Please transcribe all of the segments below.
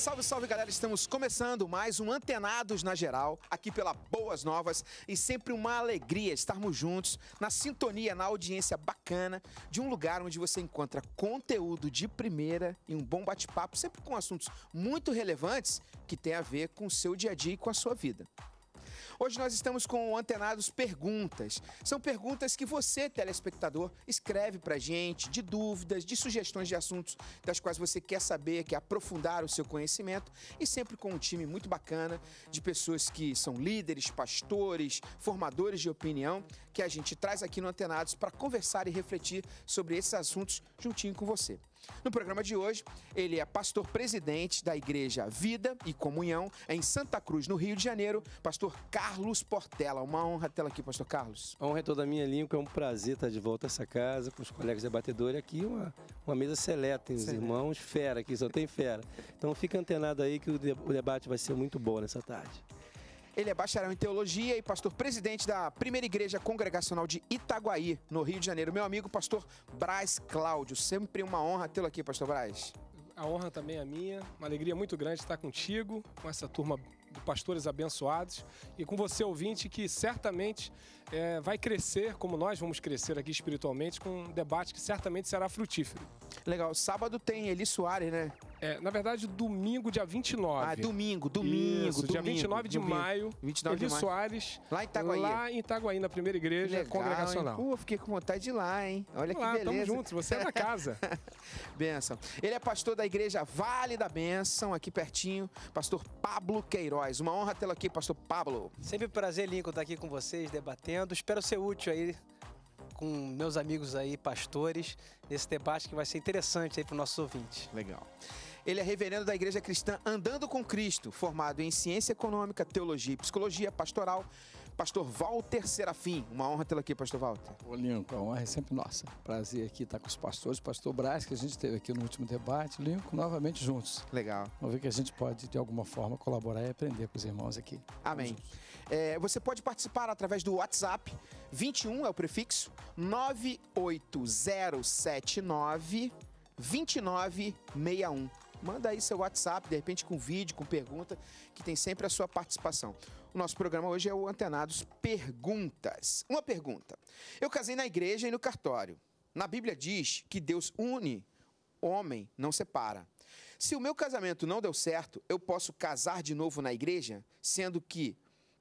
Salve, salve galera, estamos começando mais um Antenados na Geral, aqui pela Boas Novas e sempre uma alegria estarmos juntos na sintonia, na audiência bacana de um lugar onde você encontra conteúdo de primeira e um bom bate-papo, sempre com assuntos muito relevantes que tem a ver com o seu dia a dia e com a sua vida. Hoje nós estamos com Antenados Perguntas. São perguntas que você, telespectador, escreve pra gente, de dúvidas, de sugestões de assuntos das quais você quer saber, quer aprofundar o seu conhecimento e sempre com um time muito bacana de pessoas que são líderes, pastores, formadores de opinião, que a gente traz aqui no Antenados para conversar e refletir sobre esses assuntos juntinho com você. No programa de hoje, ele é pastor presidente da Igreja Vida e Comunhão em Santa Cruz, no Rio de Janeiro, pastor Carlos Portela. Uma honra tê-lo aqui, pastor Carlos. A honra é toda minha, Lincoln. É um prazer estar de volta a essa casa com os colegas debatedores aqui, uma, uma mesa seleta, hein, os irmãos, fera aqui, só tem fera. Então fica antenado aí que o debate vai ser muito bom nessa tarde. Ele é bacharel em teologia e pastor presidente da primeira igreja congregacional de Itaguaí, no Rio de Janeiro. Meu amigo, pastor Braz Cláudio. Sempre uma honra tê-lo aqui, pastor Braz. A honra também é minha. Uma alegria muito grande estar contigo, com essa turma do Pastores Abençoados, e com você, ouvinte, que certamente é, vai crescer, como nós vamos crescer aqui espiritualmente, com um debate que certamente será frutífero. Legal. Sábado tem Eli Soares, né? É, na verdade, domingo, dia 29. Ah, domingo, domingo. Isso, domingo dia 29 de maio. 29 Eli de maio. Soares. Lá em Itaguaí. Lá em Itaguaí, na primeira igreja legal, congregacional. Hein? Pô, fiquei com vontade de ir lá, hein? Olha Vamos que lá, beleza. Tamo junto, você é da casa. Benção. Ele é pastor da igreja Vale da Benção, aqui pertinho. Pastor Pablo Queiroz heróis. Uma honra tê-lo aqui, pastor Pablo. Sempre um prazer, Lincoln, estar aqui com vocês, debatendo. Espero ser útil aí com meus amigos aí, pastores, nesse debate que vai ser interessante aí para os nossos ouvintes. Legal. Ele é reverendo da Igreja Cristã Andando com Cristo, formado em Ciência Econômica, Teologia e Psicologia Pastoral pastor Walter Serafim. Uma honra tê-lo aqui, pastor Walter. Ô Lincoln, a honra é sempre nossa. Prazer aqui estar com os pastores, pastor Braz, que a gente teve aqui no último debate. Lincoln, novamente juntos. Legal. Vamos ver que a gente pode, de alguma forma, colaborar e aprender com os irmãos aqui. Amém. É, você pode participar através do WhatsApp, 21 é o prefixo, 98079 2961 manda aí seu WhatsApp, de repente com vídeo, com pergunta, que tem sempre a sua participação. O nosso programa hoje é o Antenados Perguntas. Uma pergunta. Eu casei na igreja e no cartório. Na Bíblia diz que Deus une, homem não separa. Se o meu casamento não deu certo, eu posso casar de novo na igreja, sendo que,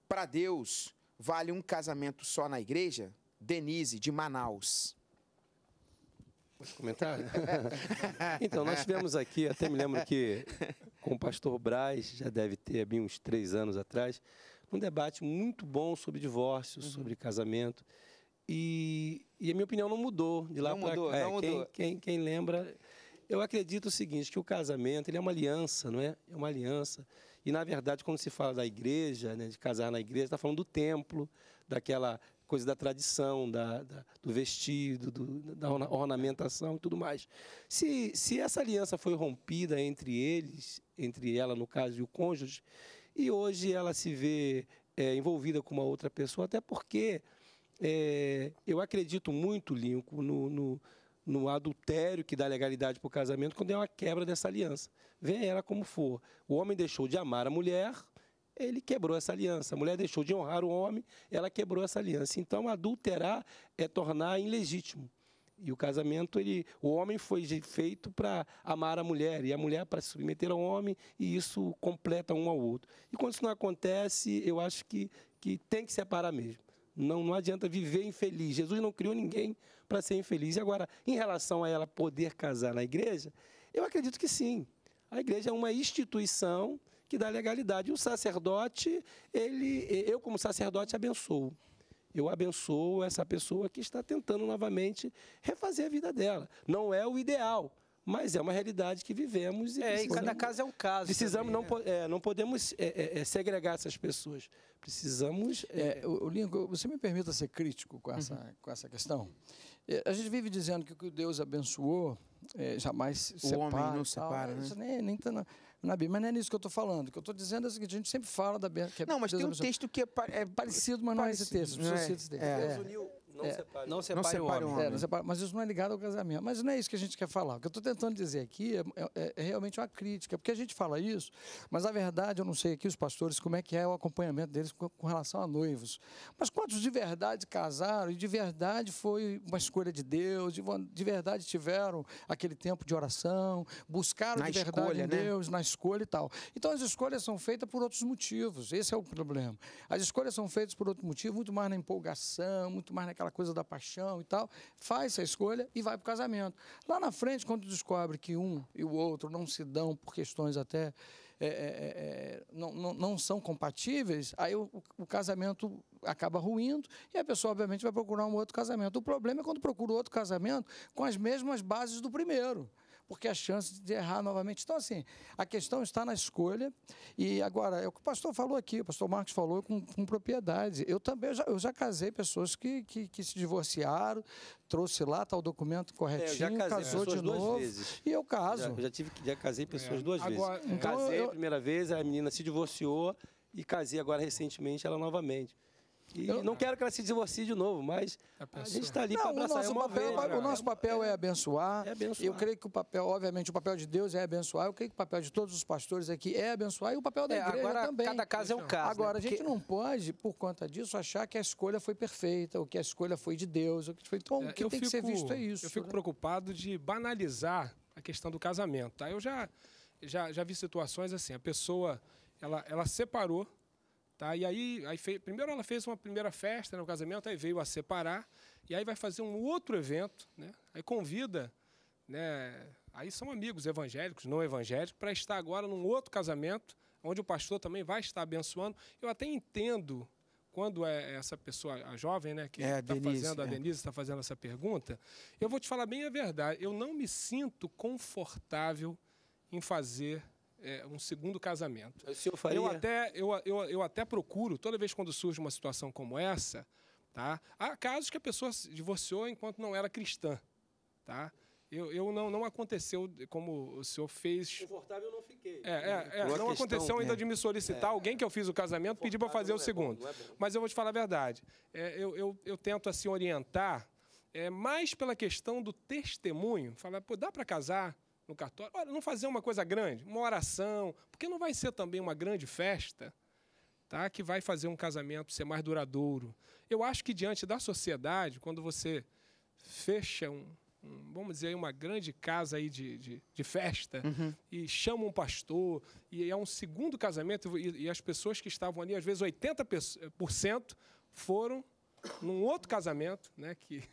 para Deus, vale um casamento só na igreja? Denise, de Manaus. Comentário? então, nós tivemos aqui, até me lembro que com o pastor Braz, já deve ter bem uns três anos atrás, um debate muito bom sobre divórcio, uhum. sobre casamento. E, e, a minha opinião não mudou de lá para cá. É, não quem, mudou. Quem, quem lembra. Eu acredito o seguinte, que o casamento ele é uma aliança, não é? É uma aliança. E, na verdade, quando se fala da igreja, né, de casar na igreja, está falando do templo, daquela coisa da tradição, da, da do vestido, do, da ornamentação e tudo mais. Se, se essa aliança foi rompida entre eles, entre ela, no caso, e o cônjuge, e hoje ela se vê é, envolvida com uma outra pessoa, até porque é, eu acredito muito, Lincoln, no, no, no adultério que dá legalidade para o casamento quando é uma quebra dessa aliança. Venha ela como for. O homem deixou de amar a mulher ele quebrou essa aliança. A mulher deixou de honrar o homem, ela quebrou essa aliança. Então, adulterar é tornar ilegítimo. E o casamento, ele, o homem foi feito para amar a mulher e a mulher para se submeter ao homem, e isso completa um ao outro. E quando isso não acontece, eu acho que, que tem que separar mesmo. Não, não adianta viver infeliz. Jesus não criou ninguém para ser infeliz. E agora, em relação a ela poder casar na igreja, eu acredito que sim. A igreja é uma instituição que dá legalidade. E o sacerdote, ele, eu como sacerdote abençoo. Eu abençoo essa pessoa que está tentando novamente refazer a vida dela. Não é o ideal, mas é uma realidade que vivemos. E é, e cada caso é um caso. Precisamos, também, não, né? é, não podemos é, é, é, segregar essas pessoas. Precisamos. É, é... o, o Lincoln, você me permita ser crítico com essa, uhum. com essa questão? É, a gente vive dizendo que o que Deus abençoou jamais o separa. O homem não separa, né? né? nem, nem tá na Bíblia. Mas não é nisso que eu estou falando. O que eu estou dizendo é o seguinte: a gente sempre fala da Bíblia. É não, mas tem um texto que é, pa é parecido, mas não parecido, é esse texto. Não é? É. Deus é. uniu não é, separe. Não separe, não separe homem. homem. É, não separe, mas isso não é ligado ao casamento. Mas não é isso que a gente quer falar. O que eu estou tentando dizer aqui é é, é, é, realmente uma crítica, porque a gente fala isso, mas a verdade, eu não sei aqui os pastores como é que é o acompanhamento deles com, com relação a noivos. Mas quantos de verdade casaram e de verdade foi uma escolha de Deus, de, de verdade tiveram aquele tempo de oração, buscaram na de verdade escolha, né? Deus né? na escolha e tal. Então as escolhas são feitas por outros motivos. Esse é o problema. As escolhas são feitas por outro motivo, muito mais na empolgação, muito mais naquela aquela coisa da paixão e tal, faz essa escolha e vai para o casamento. Lá na frente, quando descobre que um e o outro não se dão por questões até é, é, é, é, não, não, não, são compatíveis, aí o, o, casamento acaba ruindo e a pessoa, obviamente, vai procurar um outro casamento. O problema é quando procura outro casamento com as mesmas bases do primeiro porque a chance de errar novamente. Então, assim, a questão está na escolha. E agora, é o que o pastor falou aqui, o pastor Marcos falou com, com propriedade. Eu também eu já, eu já casei pessoas que, que, que, se divorciaram, trouxe lá, tá o documento corretinho, é, já casou de novo. Vezes. E eu caso. Já, já, tive, já casei pessoas é. duas agora, vezes. Então, casei eu, a primeira vez, a menina se divorciou e casei agora recentemente ela novamente. E eu, não quero que ela se divorcie de novo, mas a, gente está ali para abraçar. O nosso, é papel, vez, né? o nosso papel é abençoar. é abençoar. Eu creio que o papel, obviamente, o papel de Deus é abençoar. Eu creio que o papel de todos os pastores aqui é abençoar e o papel da é, igreja agora, também. Cada caso é um caso. Agora, né? a gente não pode, por conta disso, achar que a escolha foi perfeita, ou que a escolha foi de Deus, ou que foi. Bom, é, o que tem fico, que ser visto é isso. Eu fico né? preocupado de banalizar a questão do casamento. Tá? Eu já, já, já vi situações assim, a pessoa ela, ela separou Tá? E aí, aí fez, primeiro ela fez uma primeira festa no né, casamento, aí veio a separar, e aí vai fazer um outro evento, né? aí convida, né? aí são amigos evangélicos, não evangélicos, para estar agora num outro casamento, onde o pastor também vai estar abençoando. Eu até entendo quando é essa pessoa, a jovem, né, que está é, tá fazendo, a é. Denise está fazendo essa pergunta, eu vou te falar bem a verdade, eu não me sinto confortável em fazer é, um segundo casamento. Eu até, eu, eu, eu até procuro, toda vez quando surge uma situação como essa, tá? há casos que a pessoa se divorciou enquanto não era cristã. Tá? Eu, eu não, não aconteceu como o senhor fez. Confortável eu não fiquei. É, é, é não questão, aconteceu ainda é, de me solicitar é. alguém que eu fiz o casamento pedir para fazer o é segundo. É bom, Mas eu vou te falar a verdade. eu, eu, eu tento assim orientar é, mais pela questão do testemunho. Falar, pô, dá para casar? no cartório, olha, não fazer uma coisa grande, uma oração, porque não vai ser também uma grande festa, tá? Que vai fazer um casamento ser mais duradouro. Eu acho que diante da sociedade, quando você fecha um, um vamos dizer uma grande casa aí de, de, de festa uhum. e chama um pastor e é um segundo casamento e, e as pessoas que estavam ali, às vezes 80% foram num outro casamento, né? Que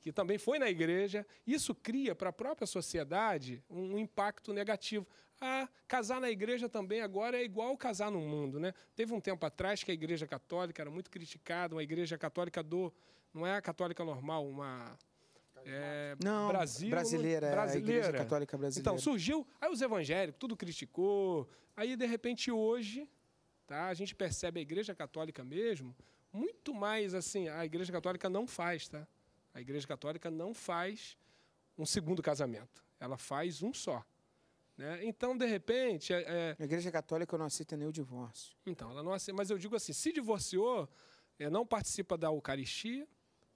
que também foi na igreja, isso cria para a própria sociedade um impacto negativo. Ah, casar na igreja também agora é igual casar no mundo, né? Teve um tempo atrás que a igreja católica era muito criticada, uma igreja católica do... não é a católica normal, uma... É, não, Brasil, brasileira, é brasileira. igreja católica brasileira. Então, surgiu, aí os evangélicos, tudo criticou, aí de repente hoje, tá, a gente percebe a igreja católica mesmo, muito mais assim, a igreja católica não faz, tá? A Igreja Católica não faz um segundo casamento, ela faz um só. Né? Então, de repente. É, é a Igreja Católica não aceita nem o divórcio. Então, ela não aceita. Mas eu digo assim: se divorciou, é, não participa da Eucaristia,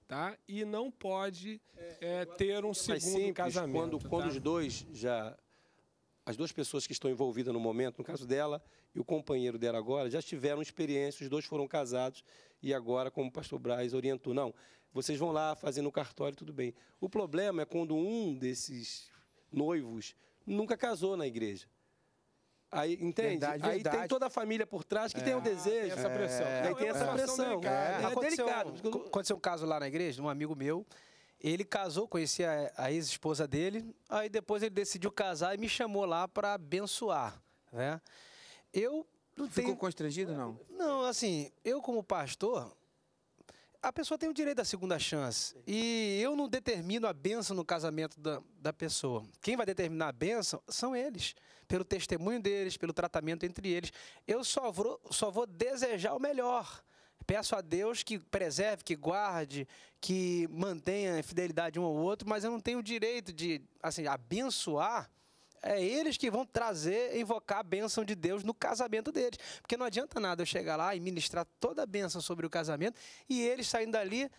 tá? E não pode é, ter um é segundo simples, casamento. Quando, tá? quando os dois já. As duas pessoas que estão envolvidas no momento, no caso dela e o companheiro dela agora, já tiveram experiência, os dois foram casados e agora, como o pastor Braz orientou, não vocês vão lá fazer no cartório, tudo bem. O problema é quando um desses noivos nunca casou na igreja. Aí, entende? Verdade, aí verdade. tem toda a família por trás que é, tem o um desejo. Tem essa pressão. É, aí tem é essa pressão. É, aconteceu, delicado. Aconteceu um caso lá na igreja de um amigo meu. Ele casou, conhecia a, a ex-esposa dele. Aí depois ele decidiu casar e me chamou lá para abençoar. Né? Eu não Ficou tenho... constrangido, não? Não, assim, eu como pastor, a pessoa tem o direito da segunda chance. E eu não determino a benção no casamento da, da pessoa. Quem vai determinar a benção são eles, pelo testemunho deles, pelo tratamento entre eles. Eu só vou, só vou desejar o melhor. Peço a Deus que preserve, que guarde, que mantenha a fidelidade um ao outro, mas eu não tenho o direito de assim, abençoar é eles que vão trazer, invocar a bênção de Deus no casamento deles. Porque não adianta nada eu chegar lá e ministrar toda a bênção sobre o casamento e eles saindo dali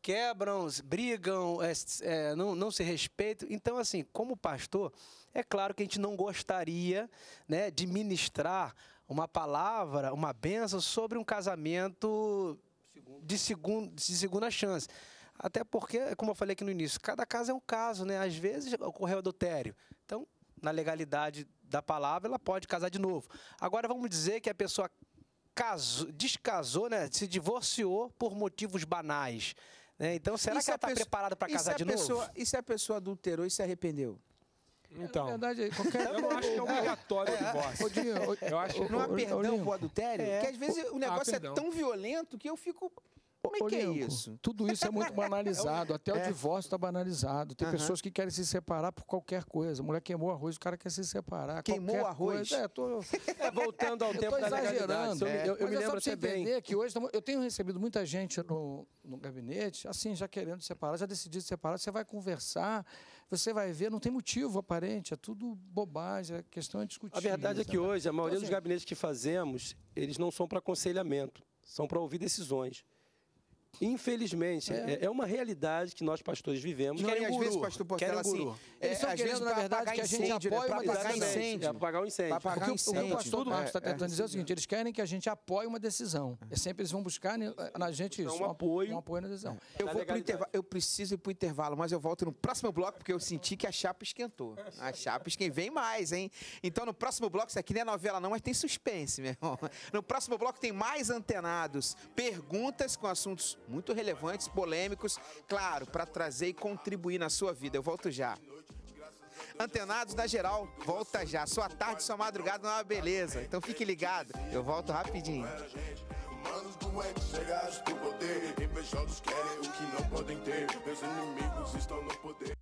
quebram, brigam, é, é, não, não se respeitam. Então, assim, como pastor, é claro que a gente não gostaria né, de ministrar uma palavra, uma bênção sobre um casamento de, segun, de segunda chance. Até porque, como eu falei aqui no início, cada caso é um caso, né? Às vezes ocorreu adultério. Então, na legalidade da palavra, ela pode casar de novo. Agora vamos dizer que a pessoa casou, descasou, né? Se divorciou por motivos banais. Né? Então, será e que ela está preparada para casar de pessoa, novo? E se a pessoa adulterou e se arrependeu? Então, Na é verdade, qualquer... eu acho que é obrigatório o divórcio. Ô, eu acho... Não há é perdão ô, pro adultério? É. Porque às vezes o ah, negócio é tão violento que eu fico como é que é isso? Tudo isso é muito banalizado. Até é. o divórcio está banalizado. Tem uhum. pessoas que querem se separar por qualquer coisa. A mulher queimou arroz, o cara quer se separar. Queimou qualquer arroz? Coisa. É, tô... é, voltando ao tempo tô da exagerando. É. Eu, eu, me lembro você bem. Que hoje, eu tenho recebido muita gente no, no gabinete, assim, já querendo separar, já decidido separar. Você vai conversar, você vai ver, não tem motivo aparente. É tudo bobagem, a questão é discutir. A verdade é que hoje, a maioria então, assim, dos gabinetes que fazemos, eles não são para aconselhamento, são para ouvir decisões. Infelizmente, é. é. é. uma realidade que nós pastores vivemos. querem e assim, é, às vezes, pastor Portela, assim, eles estão é, vezes, na verdade, que a gente né? apoie uma decisão. É incêndio. É apagar o incêndio. Apagar Porque incêndio. o o pastor do Marcos está tentando dizer é o seguinte, eles querem que a gente apoie uma decisão. É sempre eles vão buscar né? na gente isso, então, um apoio, um apoio na decisão. Eu, vou pro intervalo, eu preciso ir para o intervalo, mas eu volto no próximo bloco, porque eu senti que a chapa esquentou. A chapa esquentou. Vem mais, hein? Então, no próximo bloco, isso aqui não é novela não, mas tem suspense, meu irmão. No próximo bloco tem mais antenados, perguntas com assuntos muito relevantes, polêmicos, claro, para trazer e contribuir na sua vida. Eu volto já. Antenados na geral, volta já. Sua tarde, sua madrugada não é uma beleza. Então fique ligado, eu volto rapidinho. Manos é do poder querem o que não podem ter Meus inimigos estão no poder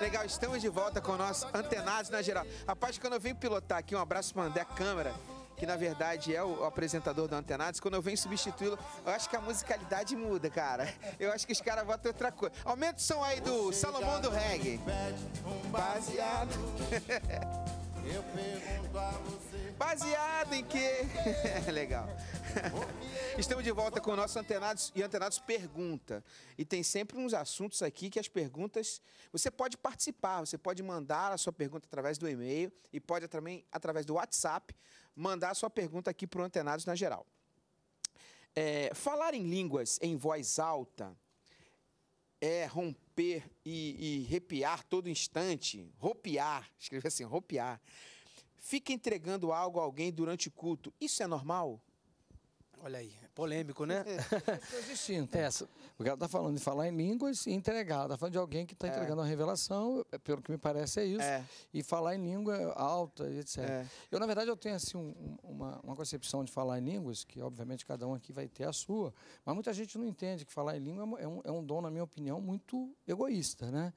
Legal, estamos de volta com o nosso Antenados na Geral. Rapaz, quando eu vim pilotar aqui, um abraço pra André Câmara, que na verdade é o apresentador do Antenados, quando eu venho substituí-lo, eu acho que a musicalidade muda, cara. Eu acho que os caras votam outra coisa. Aumenta o som aí do Você Salomão do Reggae. Um baseado. Eu pergunto a você. Baseado em quê? Legal. Estamos de volta com o nosso Antenados e Antenados Pergunta. E tem sempre uns assuntos aqui que as perguntas. Você pode participar, você pode mandar a sua pergunta através do e-mail e pode também através do WhatsApp mandar a sua pergunta aqui para o Antenados na geral. É, falar em línguas em voz alta é romper e, e repiar todo instante, ropiar, escreve assim, ropiar. Fica entregando algo a alguém durante o culto, isso é normal? Olha aí, Polêmico, né? É, distinto. Essa. O cara está falando de falar em línguas e entregar. Está falando de alguém que está é. entregando é. uma revelação, é, pelo que me parece é isso. É. E falar em língua alta etc. É. Eu, na verdade, eu tenho assim, um, uma, uma concepção de falar em línguas, que obviamente cada um aqui vai ter a sua, mas muita gente não entende que falar em língua é um, é um é dom, na minha opinião, muito egoísta, né?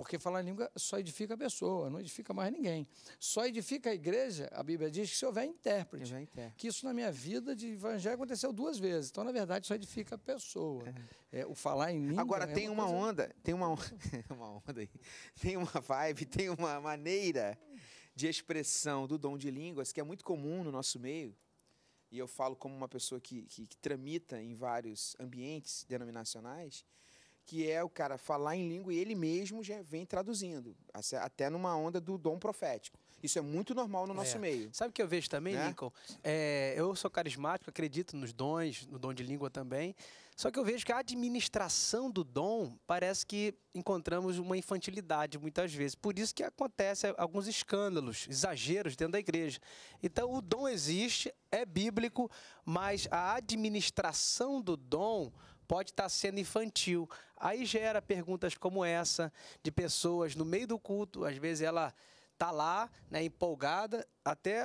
Porque falar língua só edifica a pessoa, não edifica mais ninguém. Só edifica a igreja, a Bíblia diz, que se houver intérprete. intérprete. Que isso na minha vida de evangelho aconteceu duas vezes. Então, na verdade, só edifica a pessoa. É. É, o falar em língua. Agora, é tem uma, uma onda, tem uma, onda, uma onda aí, tem uma vibe, tem uma maneira de expressão do dom de línguas que é muito comum no nosso meio. E eu falo como uma pessoa que, que, que tramita em vários ambientes denominacionais que é o cara falar em língua e ele mesmo já vem traduzindo, até numa onda do dom profético. Isso é muito normal no nosso é. meio. Sabe o que eu vejo também, né? Lincoln? É, eu sou carismático, acredito nos dons, no dom de língua também. Só que eu vejo que a administração do dom parece que encontramos uma infantilidade muitas vezes. Por isso que acontece alguns escândalos, exageros dentro da igreja. Então o dom existe, é bíblico, mas a administração do dom pode estar tá sendo infantil. Aí gera perguntas como essa de pessoas no meio do culto, às vezes ela tá lá, né, empolgada, até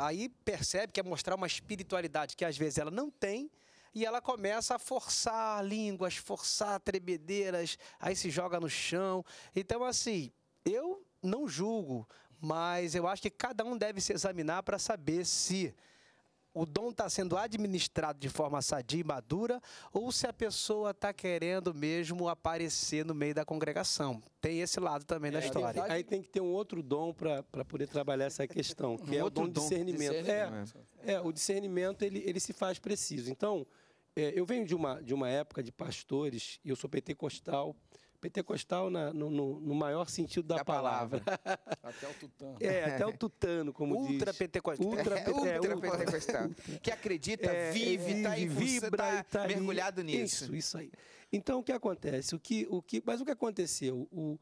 aí percebe que é mostrar uma espiritualidade que às vezes ela não tem, e ela começa a forçar línguas, forçar tremedeiras, aí se joga no chão. Então, assim, eu não julgo, mas eu acho que cada um deve se examinar para saber se o dom está sendo administrado de forma sadia e madura ou se a pessoa está querendo mesmo aparecer no meio da congregação. Tem esse lado também é, da história. Aí tem que ter um outro dom para poder trabalhar essa questão, que é um é o dom, dom discernimento. discernimento. É, é, o discernimento ele, ele se faz preciso. Então, é, eu venho de uma, de uma época de pastores, e eu sou pentecostal, costal Pentecostal na, no, no, maior sentido da, da palavra. palavra. até o tutano. É, até o tutano, como ultra diz. Pentecostal. Ultra, é, é, ultra pentecostal. que acredita, vive, está é, vive, tá vibra, tá, tá mergulhado nisso. Isso, isso aí. Então, o que acontece? O que, o que, mas o que aconteceu? O,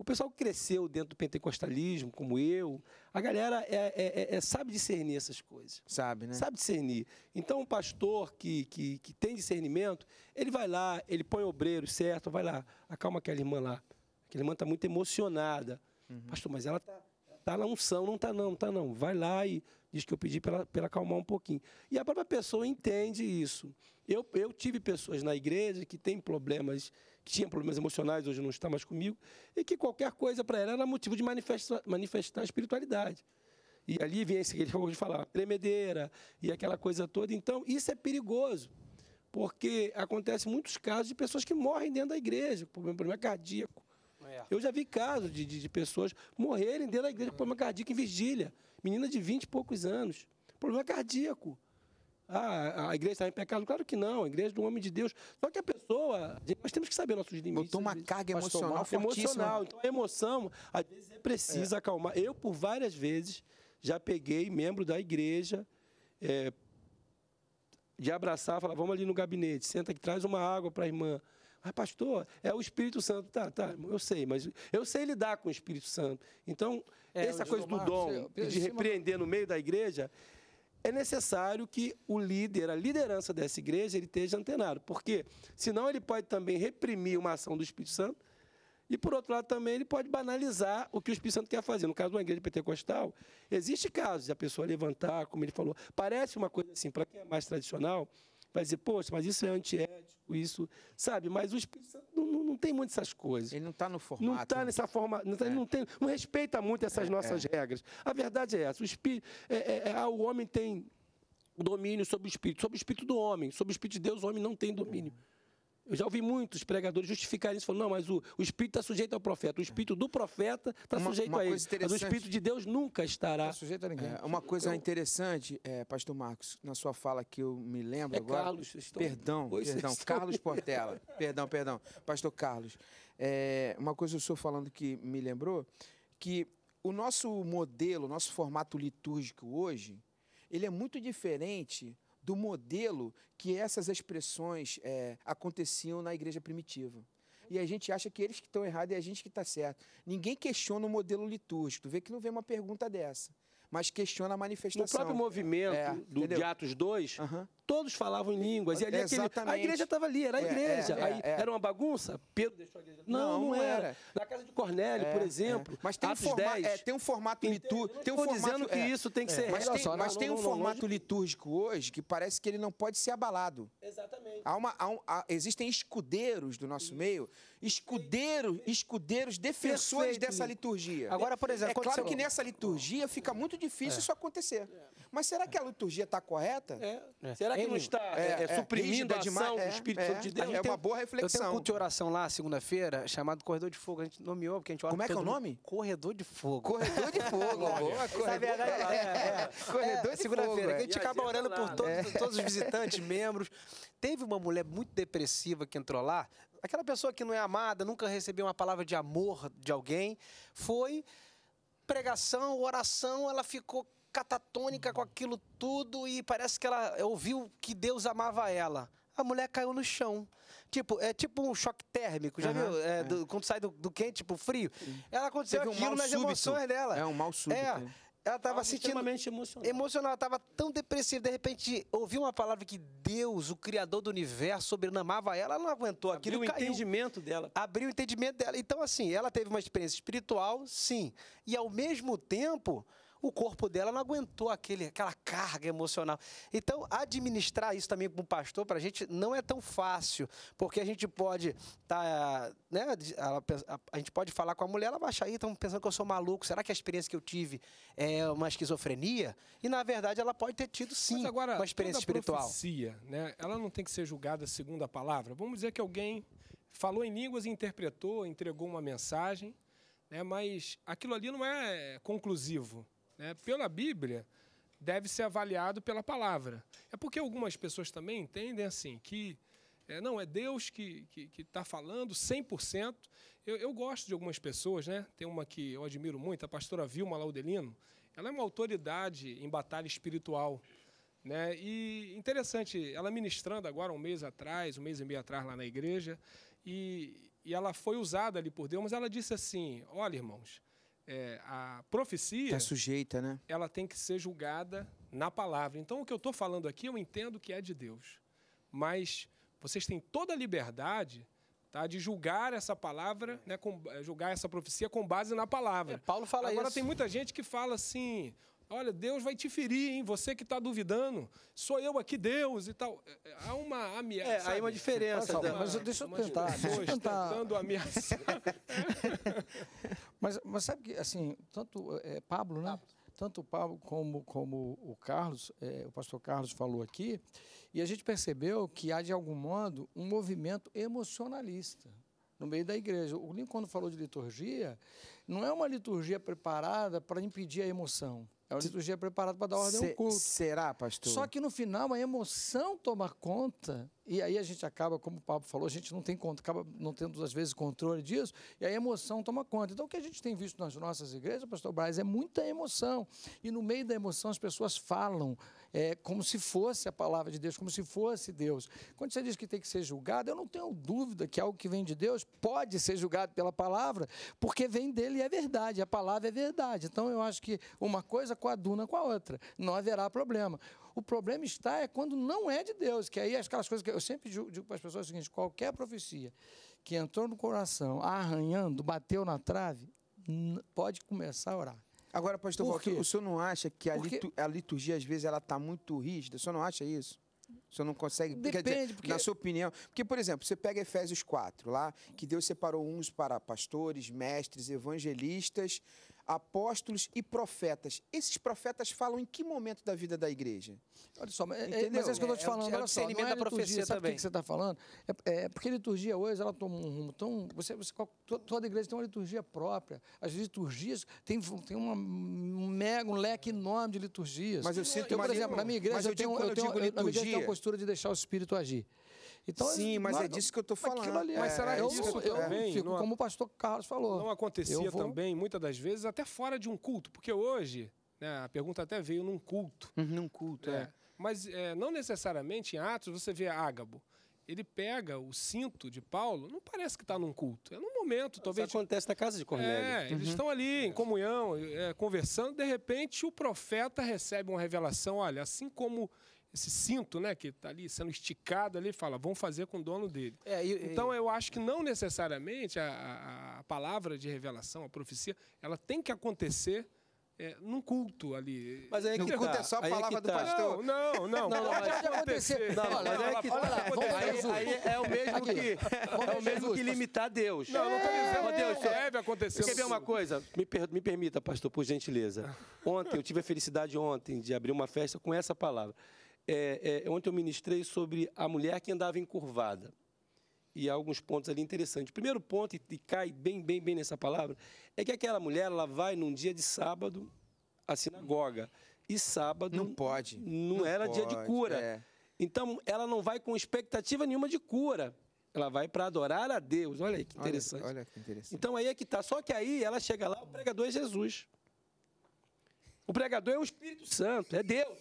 o pessoal que cresceu dentro do pentecostalismo, como eu, a galera é, é, é, é, sabe discernir essas coisas. Sabe, né? Sabe discernir. Então, um pastor que, que, que tem discernimento, ele vai lá, ele põe obreiro certo, vai lá, acalma aquela irmã lá. Aquela irmã está muito emocionada. Uhum. Pastor, mas ela está tá na unção, não está não, não está não. Vai lá e diz que eu pedi para ela acalmar um pouquinho. E a própria pessoa entende isso. Eu, eu tive pessoas na igreja que têm problemas que tinha problemas emocionais, hoje não está mais comigo, e que qualquer coisa para ela era motivo de manifestar, manifestar a espiritualidade. E ali vem esse que ele acabou de falar, tremedeira e aquela coisa toda. Então, isso é perigoso, porque acontece muitos casos de pessoas que morrem dentro da igreja, por problema cardíaco. É. Eu já vi casos de, de, de, pessoas morrerem dentro da igreja com problema cardíaco em vigília. Menina de 20 e poucos anos. Problema cardíaco ah, a igreja está em pecado. Claro que não, a igreja é do homem de Deus. Só que a pessoa, nós temos que saber nossos limites. Botou uma carga emocional fortíssima. Emocional, então a emoção, às vezes, é precisa é. acalmar. Eu, por várias vezes, já peguei membro da igreja é, de abraçar, falar, vamos ali no gabinete, senta que traz uma água para a irmã. Mas, ah, pastor, é o Espírito Santo. Tá, tá, eu sei, mas eu sei lidar com o Espírito Santo. Então, é, essa coisa do dom, de repreender no meio da igreja, é necessário que o líder, a liderança dessa igreja, ele esteja antenado, porque senão ele pode também reprimir uma ação do Espírito Santo e, por outro lado, também ele pode banalizar o que o Espírito Santo quer fazer. No caso de uma igreja pentecostal, existe casos de a pessoa levantar, como ele falou, parece uma coisa assim, para quem é mais tradicional, vai dizer, poxa, mas isso é antiético, isso, sabe? Mas o Espírito Santo não, não, tem muito essas coisas. Ele não está no formato. Não está né? nessa forma, não, tá, é. não, tem, não respeita muito essas é, nossas é. regras. A verdade é essa, o, espírito, é, é, é, ah, o homem tem domínio sobre o Espírito, sobre o Espírito do homem, sobre o Espírito de Deus o homem não tem domínio. Hum. Eu já ouvi muitos pregadores justificarem isso, falando, não, mas o, o espírito está sujeito ao profeta, o espírito do profeta está sujeito uma a ele, mas o espírito de Deus nunca estará tá sujeito a ninguém. É. é, uma coisa eu, interessante, é, pastor Marcos, na sua fala que eu me lembro é agora, Carlos, estou... perdão, pois perdão, Carlos Portela, perdão, perdão, pastor Carlos, é, uma coisa o senhor falando que me lembrou, que o nosso modelo, o nosso formato litúrgico hoje, ele é muito diferente do modelo que essas expressões é, aconteciam na igreja primitiva. E a gente acha que eles que estão errados e a gente que está certo. Ninguém questiona o modelo litúrgico. Tu vê que não vem uma pergunta dessa mas questiona a manifestação. No próprio movimento é, do, de Atos 2, uhum todos falavam em línguas. E ali aquele, a igreja estava ali, era a é, igreja. É, é, Aí, é. era uma bagunça? Pedro deixou a igreja. Não, não, não era. era. Na casa de Cornélio, é, por exemplo. Mas tem, Atos um tem um formato litúrgico. Estou um dizendo que isso tem que ser Mas tem, mas tem um formato litúrgico hoje que parece que ele não pode ser abalado. Exatamente. Há uma, há um, há, existem escudeiros do nosso meio, escudeiros, escudeiros defensores Perfeito. dessa liturgia. Agora, por exemplo, é claro que nessa liturgia fica muito difícil isso acontecer. Mas será que a liturgia está correta? É. Será que não está é, é, é, é suprimindo a ação do é, Espírito Santo de Deus? É uma boa reflexão. Eu tenho um culto de oração lá, segunda-feira, chamado Corredor de Fogo. A gente nomeou, porque a gente ora Como é que é o nome? Corredor de Fogo. Corredor de Fogo. boa, corredor. Corredor de Segunda-feira. A gente acaba orando por todos os visitantes, membros. Teve uma mulher muito depressiva que entrou lá, aquela pessoa que não é amada, nunca recebeu uma palavra de amor de alguém, foi pregação, oração, ela ficou catatônica com aquilo tudo e parece que ela ouviu que Deus amava ela. A mulher caiu no chão. Tipo, é tipo um choque térmico, já uhum, viu? É, é. Do, quando sai do, do quente pro tipo, frio. Ela aconteceu Teve aquilo um nas súbito. emoções dela. É um mal súbito. É. Né? Ela estava sentindo. Emocional. emocional. Ela estava tão depressiva. De repente, ouviu uma palavra que Deus, o Criador do universo, sobrenamava ela. Ela não aguentou aquilo. Abriu o caiu. entendimento dela. Abriu o entendimento dela. Então, assim, ela teve uma experiência espiritual, sim. E, ao mesmo tempo, o corpo dela não aguentou aquele, aquela carga emocional. Então, administrar isso também para o pastor, para a gente, não é tão fácil, porque a gente pode tá, né, a, a, gente pode falar com a mulher, ela vai achar, estão pensando que eu sou maluco, será que a experiência que eu tive é uma esquizofrenia? E, na verdade, ela pode ter tido, sim, Mas agora, uma experiência espiritual. Profecia, né, ela não tem que ser julgada segundo a palavra. Vamos dizer que alguém falou em línguas e interpretou, entregou uma mensagem, né, mas aquilo ali não é conclusivo né, pela Bíblia, deve ser avaliado pela palavra. É porque algumas pessoas também entendem assim que é, não é Deus que está que, que tá falando 100%. Eu, eu gosto de algumas pessoas, né? Tem uma que eu admiro muito, a pastora Vilma Laudelino. Ela é uma autoridade em batalha espiritual. Né? E interessante, ela ministrando agora um mês atrás, um mês e meio atrás lá na igreja, e, e ela foi usada ali por Deus, mas ela disse assim: Olha, irmãos, é, a profecia. Está sujeita, né? Ela tem que ser julgada na palavra. Então, o que eu estou falando aqui, eu entendo que é de Deus. Mas vocês têm toda a liberdade tá? De julgar essa palavra, né? Com, eh, julgar essa profecia com base na palavra. É, Paulo fala Agora, isso. Agora tem muita gente que fala assim: olha, Deus vai te ferir, hein? Você que está duvidando, sou eu aqui, Deus e tal. É, é, há uma ameaça. É, há é uma diferença. Né? Mas, uma, mas deixa eu tentar. Deixa eu tentar. tentando ameaçar. Mas, mas sabe que, assim, tanto é, Pablo, né? Tanto o Pablo como, como o Carlos, é, o pastor Carlos falou aqui, e a gente percebeu que há, de algum modo, um movimento emocionalista no meio da igreja. O Lincoln, quando falou de liturgia, não é uma liturgia preparada para impedir a emoção. É uma liturgia preparada para dar ordem Se, ao culto. Será, pastor? Só que no final a emoção toma conta e aí a gente acaba, como o Pablo falou, a gente não tem acaba não tendo às vezes controle disso, e a emoção toma conta. Então o que a gente tem visto nas nossas igrejas, pastor Braz, é muita emoção. E no meio da emoção as pessoas falam é, como se fosse a palavra de Deus, como se fosse Deus. Quando você diz que tem que ser julgado, eu não tenho dúvida que algo que vem de Deus pode ser julgado pela palavra, porque vem dele e é verdade, a palavra é verdade. Então eu acho que uma coisa coaduna com a outra, não haverá problema. O problema está é quando não é de Deus, que aí é aquelas coisas que eu sempre digo para as pessoas é o seguinte: qualquer profecia que entrou no coração, arranhando, bateu na trave, pode começar a orar. Agora, pastor o senhor não acha que a, a liturgia, às vezes, ela está muito rígida? O senhor não acha isso? O senhor não consegue. Depende, dizer, porque... Na sua opinião. Porque, por exemplo, você pega Efésios 4, lá, que Deus separou uns para pastores, mestres, evangelistas, apóstolos e profetas. Esses profetas falam em que momento da vida da igreja? Olha só, mas, é, é, Entendeu? mas é isso que eu estou te falando. É, é olha só, não é da profecia sabe também. que você está falando? É, é, porque a liturgia hoje, ela toma um rumo tão... Você, você, toda igreja tem uma liturgia própria. As liturgias, tem, tem uma, um mega, um leque enorme de liturgias. Mas eu sinto... Eu, por exemplo, na minha igreja, eu, tenho, eu, tenho, na minha igreja, eu tenho uma postura de deixar o Espírito agir. Então, Sim, mas não, é disso que eu estou falando. Ali, mas é, será é, eu, isso eu, também, eu fico não, como o pastor Carlos falou. Não acontecia vou... também, muitas das vezes, até fora de um culto, porque hoje, né, a pergunta até veio num culto. Uhum, num culto, é. é. Mas é, não necessariamente em Atos você vê Ágabo ele pega o cinto de Paulo, não parece que está num culto. É num momento, Isso talvez. Isso acontece na casa de Cornélio. É, uhum. eles estão ali em comunhão, é, conversando. De repente, o profeta recebe uma revelação: olha, assim como esse cinto, né, que está ali sendo esticado ali, fala, vão fazer com o dono dele. É, então eu acho que não necessariamente a, a, palavra de revelação, a profecia, ela tem que acontecer é, num culto ali. Mas aí é que culto tá. é só a é palavra é tá. do pastor. Não, não, não. não, não pode acontecer. Não, mas aí é que tá. aí, aí, é o mesmo Aqui. que é o mesmo que limitar Deus. Não, não estou dizendo é, Deus, só... deve acontecer. Quer ver uma coisa? Me, per... me permita, pastor, por gentileza. Ontem eu tive a felicidade ontem de abrir uma festa com essa palavra. É, é, é, ontem eu ministrei sobre a mulher que andava encurvada. E há alguns pontos ali interessantes. O primeiro ponto, e, e cai bem, bem, bem nessa palavra, é que aquela mulher ela vai num dia de sábado à sinagoga. E sábado. Não pode. Não, não era pode, dia de cura. É. Então, ela não vai com expectativa nenhuma de cura. Ela vai para adorar a Deus. Olha aí que interessante. Olha, olha que interessante. Então aí é que tá. Só que aí ela chega lá, o pregador é Jesus. O pregador é o Espírito Santo, é Deus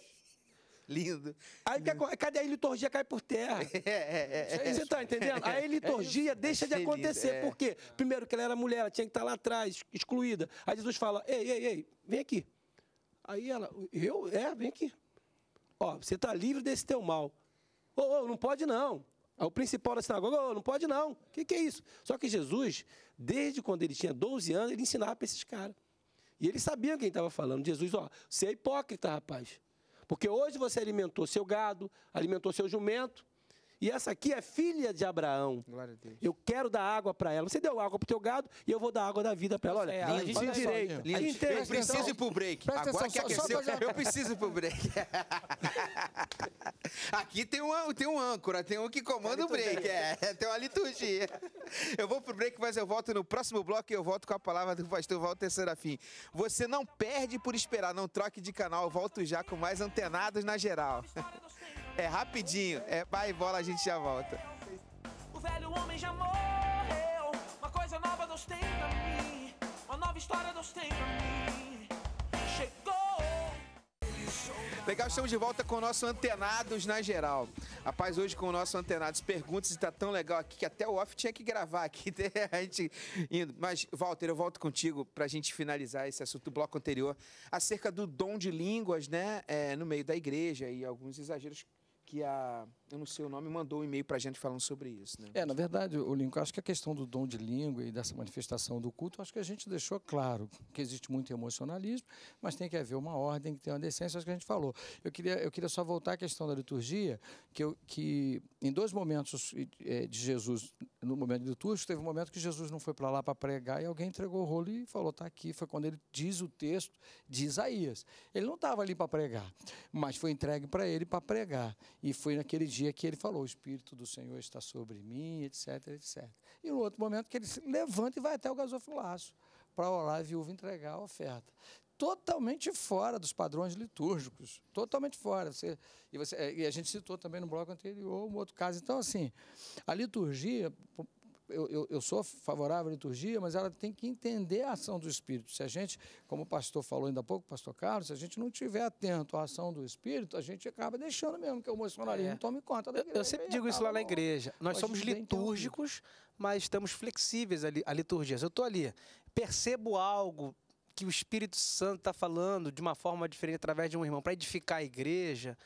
lindo. Aí lindo. A, cadê a liturgia cai por terra? É, é, é, Você tá entendendo? Aí a é liturgia é deixa de acontecer. Lindo, é. Por quê? Primeiro, que ela era mulher, ela tinha que estar tá lá atrás, excluída. Aí Jesus fala: ei, ei, ei, vem aqui. Aí ela, eu? É, vem aqui. Ó, você tá livre desse teu mal. Ô, oh, oh, não pode não. O principal da sinagoga, oh, não pode não. O que, que é isso? Só que Jesus, desde quando ele tinha 12 anos, ele ensinava para esses caras. E eles sabiam quem estava falando. Jesus, ó, você é hipócrita, rapaz. Porque hoje você alimentou seu gado, alimentou seu jumento, e essa aqui é filha de Abraão. Eu quero dar água para ela. Você deu água pro teu gado e eu vou dar água da vida para ela. Olha, é, a gente direita. Lindo. Eu preciso ir pro break. Agora atenção, que só, aqueceu, só eu preciso ir pro break. aqui tem um, tem um âncora, tem um que comanda o break. É, é, tem uma liturgia. Eu vou pro break, mas eu volto no próximo bloco e eu volto com a palavra do pastor Walter Serafim. Você não perde por esperar, não troque de canal. Eu volto já com mais antenados na geral. É rapidinho, é vai e bola, a gente já volta. O velho homem já morreu, uma coisa nova Deus tem pra mim, uma nova história Deus tem pra mim. Chegou. Legal, estamos de volta com o nosso Antenados na Geral. Rapaz, hoje com o nosso Antenados Perguntas, está tão legal aqui que até o off tinha que gravar aqui, né? a gente indo. Mas, Walter, eu volto contigo para a gente finalizar esse assunto do bloco anterior, acerca do dom de línguas, né, é, no meio da igreja e alguns exageros que a, eu não sei o nome, mandou um e-mail para a gente falando sobre isso. Né? É, na verdade, o Lincoln, acho que a questão do dom de língua e dessa manifestação do culto, acho que a gente deixou claro que existe muito emocionalismo, mas tem que haver uma ordem, que ter uma decência, acho é que a gente falou. Eu queria, eu queria só voltar à questão da liturgia, que, eu, que em dois momentos é, de Jesus, no momento litúrgico, teve um momento que Jesus não foi para lá para pregar e alguém entregou o rolo e falou: está aqui. Foi quando ele diz o texto de Isaías. Ele não estava ali para pregar, mas foi entregue para ele para pregar. E foi naquele dia que ele falou: O Espírito do Senhor está sobre mim, etc, etc. E no outro momento que ele se levanta e vai até o gasofilaço para orar a viúva entregar a oferta totalmente fora dos padrões litúrgicos, totalmente fora. Você, e, você, é, e a gente citou também no bloco anterior um outro caso. Então, assim, a liturgia, eu, eu, eu, sou favorável à liturgia, mas ela tem que entender a ação do Espírito. Se a gente, como o pastor falou ainda há pouco, o pastor Carlos, se a gente não estiver atento à ação do Espírito, a gente acaba deixando mesmo que o emocionalismo é. tome conta da igreja. Eu, eu sempre digo isso lá na igreja. Nós somos litúrgicos, mas estamos flexíveis à liturgia. Se eu estou ali, percebo algo que o Espírito Santo está falando de uma forma diferente através de um irmão para edificar a igreja,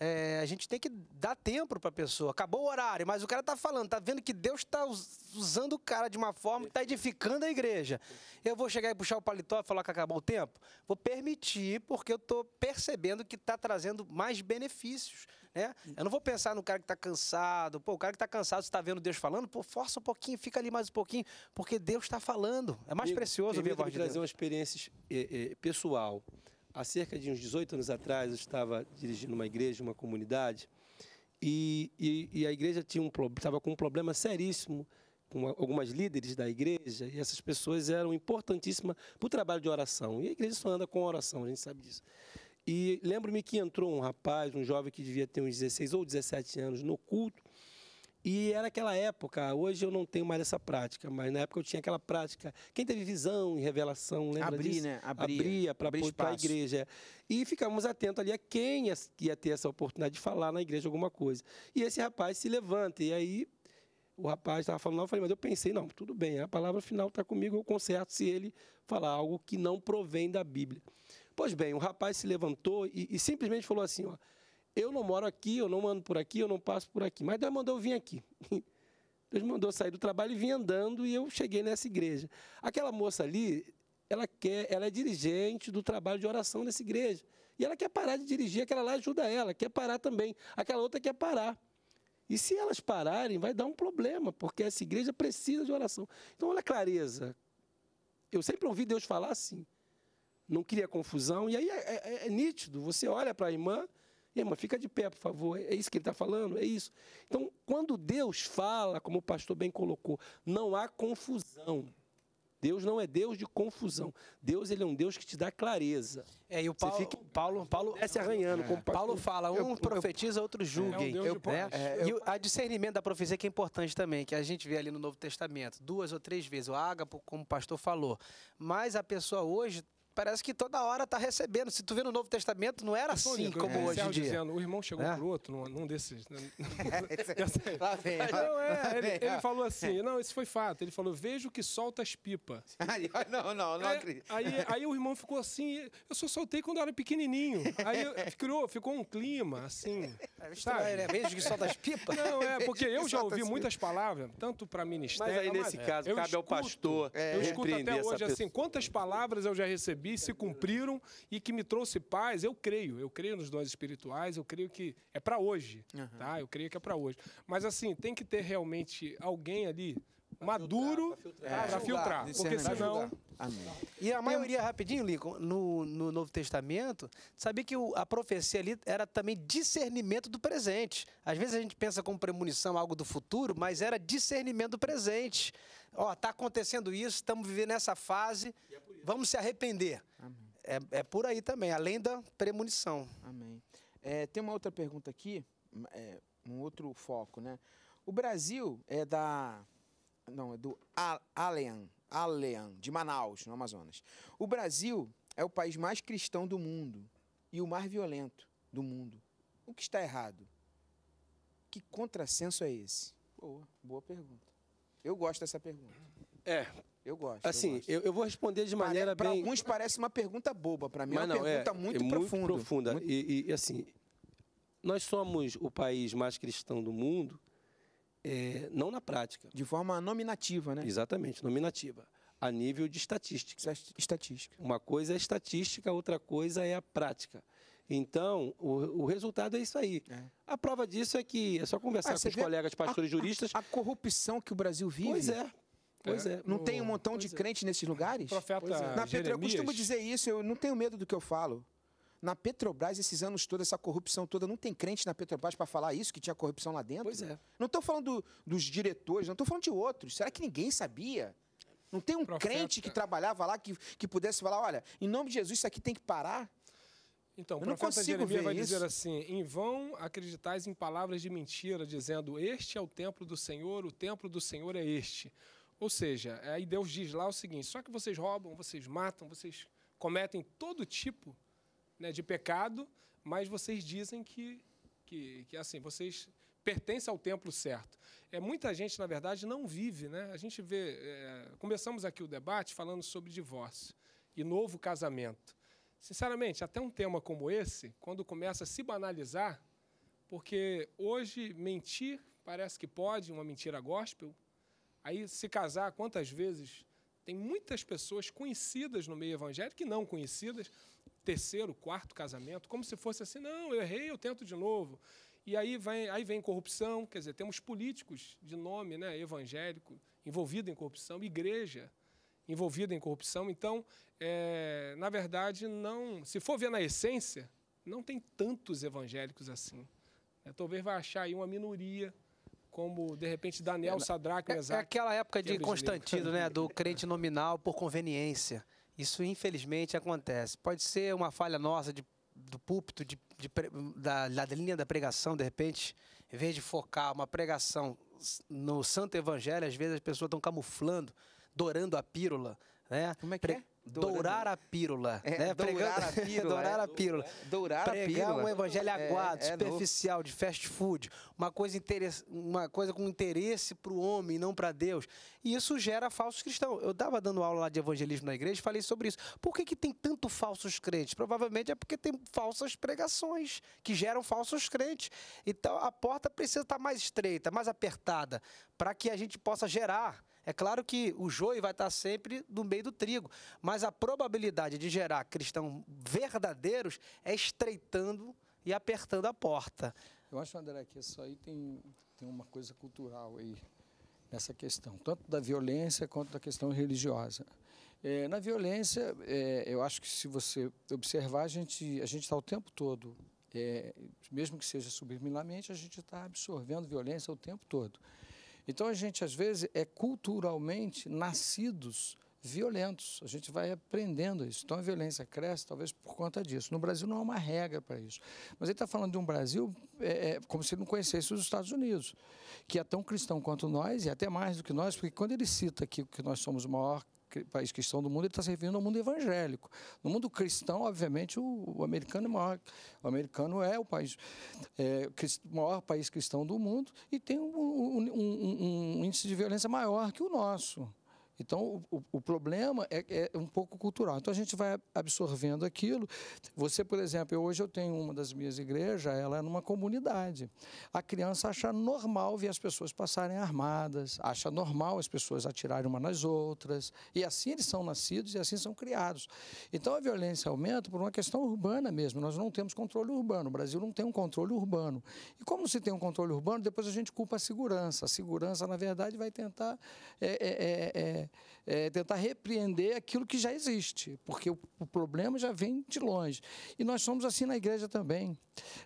é, a gente tem que dar tempo para a pessoa. Acabou o horário, mas o cara está falando, está vendo que Deus está usando o cara de uma forma que está edificando a igreja. Eu vou chegar e puxar o paletó e falar que acabou o tempo? Vou permitir, porque eu estou percebendo que está trazendo mais benefícios. Né? Eu não vou pensar no cara que está cansado. Pô, o cara que está cansado, está vendo Deus falando, pô, força um pouquinho, fica ali mais um pouquinho, porque Deus está falando. É mais Amigo, precioso ouvir a voz de Deus. trazer uma experiência é, é, pessoal. Há cerca de uns 18 anos atrás, eu estava dirigindo uma igreja, uma comunidade, e, e, e a igreja tinha um, estava com um problema seríssimo com algumas líderes da igreja, e essas pessoas eram importantíssimas para o trabalho de oração. E a igreja só anda com oração, a gente sabe disso. E lembro-me que entrou um rapaz, um jovem que devia ter uns 16 ou 17 anos, no culto, e era aquela época, hoje eu não tenho mais essa prática, mas na época eu tinha aquela prática. Quem teve visão e revelação, lembra Abrir, disso? né? Abria, Abria para a igreja. E ficávamos atentos ali a quem ia ter essa oportunidade de falar na igreja alguma coisa. E esse rapaz se levanta, e aí o rapaz estava falando, não, eu falei, mas eu pensei, não, tudo bem, a palavra final está comigo, eu conserto se ele falar algo que não provém da Bíblia. Pois bem, o rapaz se levantou e, e simplesmente falou assim, ó, eu não moro aqui, eu não ando por aqui, eu não passo por aqui. Mas Deus mandou eu vir aqui. Deus mandou eu sair do trabalho e vim andando e eu cheguei nessa igreja. Aquela moça ali, ela quer, ela é dirigente do trabalho de oração nessa igreja. E ela quer parar de dirigir, aquela lá ajuda ela, quer parar também. Aquela outra quer parar. E se elas pararem, vai dar um problema, porque essa igreja precisa de oração. Então, olha a clareza. Eu sempre ouvi Deus falar assim. Não cria confusão. E aí é, é, é, é nítido. Você olha para a irmã, Irmã, fica de pé, por favor. É isso que ele está falando? É isso. Então, quando Deus fala, como o pastor bem colocou, não há confusão. Deus não é Deus de confusão. Deus ele é um Deus que te dá clareza. É, e o Paulo, fica, Paulo, Paulo é se arranhando. É. Como Paulo fala, um eu, profetiza, outro julgue. É, é um Deus eu, de né? É, é, e é a discernimento da profecia que é importante também, que a gente vê ali no Novo Testamento, duas ou três vezes. O Ágapo, como o pastor falou. Mas a pessoa hoje parece que toda hora está recebendo. Se tu vê no Novo Testamento, não era assim como é, hoje em dia. Dizendo, o irmão chegou é? pro outro, num, num desses. Né? lá vem, lá, não, é, lá ele, vem, ele falou assim, é. não, isso foi fato. Ele falou, vejo que solta as pipas. não, não, não é, acredito. Aí, aí o irmão ficou assim, eu só soltei quando eu era pequenininho. Aí criou, ficou um clima, assim. É estranho, né? Vejo que solta as pipas. Não, é, porque eu já ouvi muitas palavras, tanto para ministério... Mas aí, é nesse caso, cabe escuto, ao pastor Eu escuto até hoje, assim, quantas palavras eu já recebi recebi, se cumpriram e que me trouxe paz. Eu creio, eu creio nos dons espirituais, eu creio que é para hoje, uhum. tá? Eu creio que é para hoje. Mas assim, tem que ter realmente alguém ali maduro para filtrar, filtrar, é. porque senão... Amém. E a maioria, rapidinho, Lincoln, no, no Novo Testamento, sabia que o, a profecia ali era também discernimento do presente. Às vezes a gente pensa como premonição algo do futuro, mas era discernimento do presente. Ó, tá acontecendo isso, estamos vivendo essa fase, é vamos se arrepender. É, é, por aí também, além da premonição. Amém. É, tem uma outra pergunta aqui, hum, é, um outro foco, né? O Brasil é da não, é do Alean, Alean, de Manaus, no Amazonas. O Brasil é o país mais cristão do mundo e o mais violento do mundo. O que está errado? Que contrassenso é esse? Boa, boa pergunta. Eu gosto dessa pergunta. É. Eu gosto. Assim, eu, gosto. eu, eu vou responder de maneira bem. Para alguns parece uma pergunta boba, para mim é Mas é uma não, é, pergunta é, muito, é profunda. muito profunda. Muito... E, e assim, nós somos o país mais cristão do mundo é, não na prática. De forma nominativa, né? Exatamente, nominativa. A nível de estatística. É estatística. Uma coisa é estatística, outra coisa é a prática. Então, o, o resultado é isso aí. É. A prova disso é que é só conversar ah, com os colegas pastores a, juristas. A, a, corrupção que o Brasil vive. Pois é. Pois é. é. Não no, tem um montão de é. crente nesses lugares? Profeta Na Pedro, eu costumo dizer isso, eu não tenho medo do que eu falo na Petrobras, esses anos todos, essa corrupção toda, não tem crente na Petrobras para falar isso, que tinha corrupção lá dentro? Pois é. Não estou falando dos diretores, não estou falando de outros. Será que ninguém sabia? Não tem um Profeta. crente que trabalhava lá que, que pudesse falar, olha, em nome de Jesus isso aqui tem que parar? Então, o Eu profeta Jeremias vai dizer isso. assim: em vão acreditais em palavras de mentira, dizendo: Este é o templo do Senhor, o templo do Senhor é este. Ou seja, aí Deus diz lá o seguinte: só que vocês roubam, vocês matam, vocês cometem todo tipo né, de pecado, mas vocês dizem que, que, que é assim, vocês pertence ao templo certo. É muita gente, na verdade, não vive, né? A gente vê, é, começamos aqui o debate falando sobre divórcio e novo casamento. Sinceramente, até um tema como esse, quando começa a se banalizar, porque hoje mentir parece que pode, uma mentira gospel. Aí se casar quantas vezes? Tem muitas pessoas conhecidas no meio evangélico e não conhecidas terceiro, quarto casamento, como se fosse assim, não, eu errei, eu tento de novo. E aí vem, aí vem corrupção, quer dizer, temos políticos de nome né, evangélico envolvido em corrupção, igreja envolvida em corrupção. Então, é, na verdade, não. Se for ver na essência, não tem tantos evangélicos assim. É, talvez vai achar aí uma minoria como de repente Daniel é, Sadraque, é, Mesaque, é aquela época de é Constantino, né, do crente nominal por conveniência. Isso, infelizmente, acontece. Pode ser uma falha nossa de, do púlpito, de, de, da, da linha da pregação, de repente, em vez de focar uma pregação no Santo Evangelho, às vezes as pessoas estão camuflando, dourando a pílula. Né? Como é que Pre é? Dourar a pílula. É, né? dourar, a pílula é. dourar a pílula. Dourar a pílula. Pregar um evangelho é, aguado, é, é superficial, novo. de fast food. Uma coisa, uma coisa com interesse para o homem, não para Deus. E isso gera falsos cristãos. Eu estava dando aula lá de evangelismo na igreja e falei sobre isso. Por que, que tem tanto falsos crentes? Provavelmente é porque tem falsas pregações que geram falsos crentes. Então a porta precisa estar tá mais estreita, mais apertada, para que a gente possa gerar é claro que o joio vai estar sempre no meio do trigo, mas a probabilidade de gerar cristãos verdadeiros é estreitando e apertando a porta. Eu acho, André, que isso aí tem, tem uma coisa cultural aí nessa questão, tanto da violência quanto da questão religiosa. É, na violência, é, eu acho que se você observar, a gente a está o tempo todo, é, mesmo que seja subliminamente, a gente está absorvendo violência o tempo todo. Então a gente às vezes é culturalmente nascidos violentos. A gente vai aprendendo isso. Então a violência cresce talvez por conta disso. No Brasil não há uma regra para isso. Mas ele está falando de um Brasil é, é como se não conhecesse os Estados Unidos, que é tão cristão quanto nós e até mais do que nós, porque quando ele cita aqui que nós somos o maior país cristão do mundo, ele está se referindo ao mundo evangélico. No mundo cristão, obviamente, o, o americano é maior. O americano é o país é, maior país cristão do mundo e tem um, um, um, um índice de violência maior que o nosso. Então, o, o problema é, é, um pouco cultural. Então, a gente vai absorvendo aquilo. Você, por exemplo, eu, hoje eu tenho uma das minhas igrejas, ela é numa comunidade. A criança acha normal ver as pessoas passarem armadas, acha normal as pessoas atirarem uma nas outras. E assim eles são nascidos e assim são criados. Então, a violência aumenta por uma questão urbana mesmo. Nós não temos controle urbano. O Brasil não tem um controle urbano. E como se tem um controle urbano, depois a gente culpa a segurança. A segurança, na verdade, vai tentar... É, é, é, é é, é tentar repreender aquilo que já existe, porque o, o problema já vem de longe. E nós somos assim na igreja também.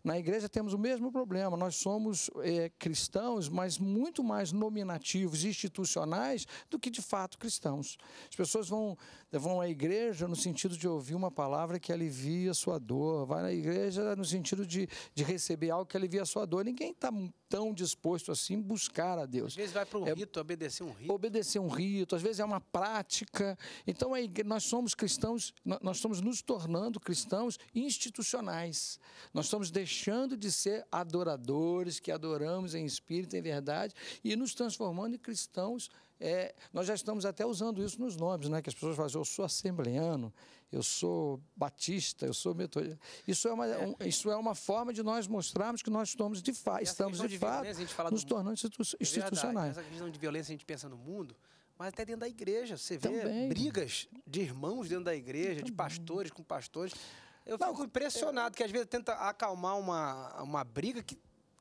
Na igreja temos o mesmo problema. Nós somos é, cristãos, mas muito mais nominativos, institucionais, do que de fato cristãos. As pessoas vão, vão à igreja no sentido de ouvir uma palavra que alivia a sua dor, vai na igreja no sentido de, de receber algo que alivia a sua dor. Ninguém está tão disposto assim buscar a Deus. Às vezes vai para um é, rito, obedecer um rito. Obedecer um rito, às vezes é uma prática. Então é, nós somos cristãos, nós estamos nos tornando cristãos institucionais. Nós estamos estamos deixando de ser adoradores, que adoramos em espírito, em verdade, e nos transformando em cristãos. É, nós já estamos até usando isso nos nomes, né? que as pessoas falam eu sou assembleano, eu sou batista, eu sou metodista. Isso é uma, é. Um, isso é uma forma de nós mostrarmos que nós estamos de, estamos de, de fato nos tornando institu é institucionais. Essa questão de violência a gente pensa no mundo, mas até dentro da igreja. Você vê Também. brigas de irmãos dentro da igreja, Também. de pastores com pastores. Eu não, fico impressionado eu... que às vezes tenta acalmar uma, uma briga que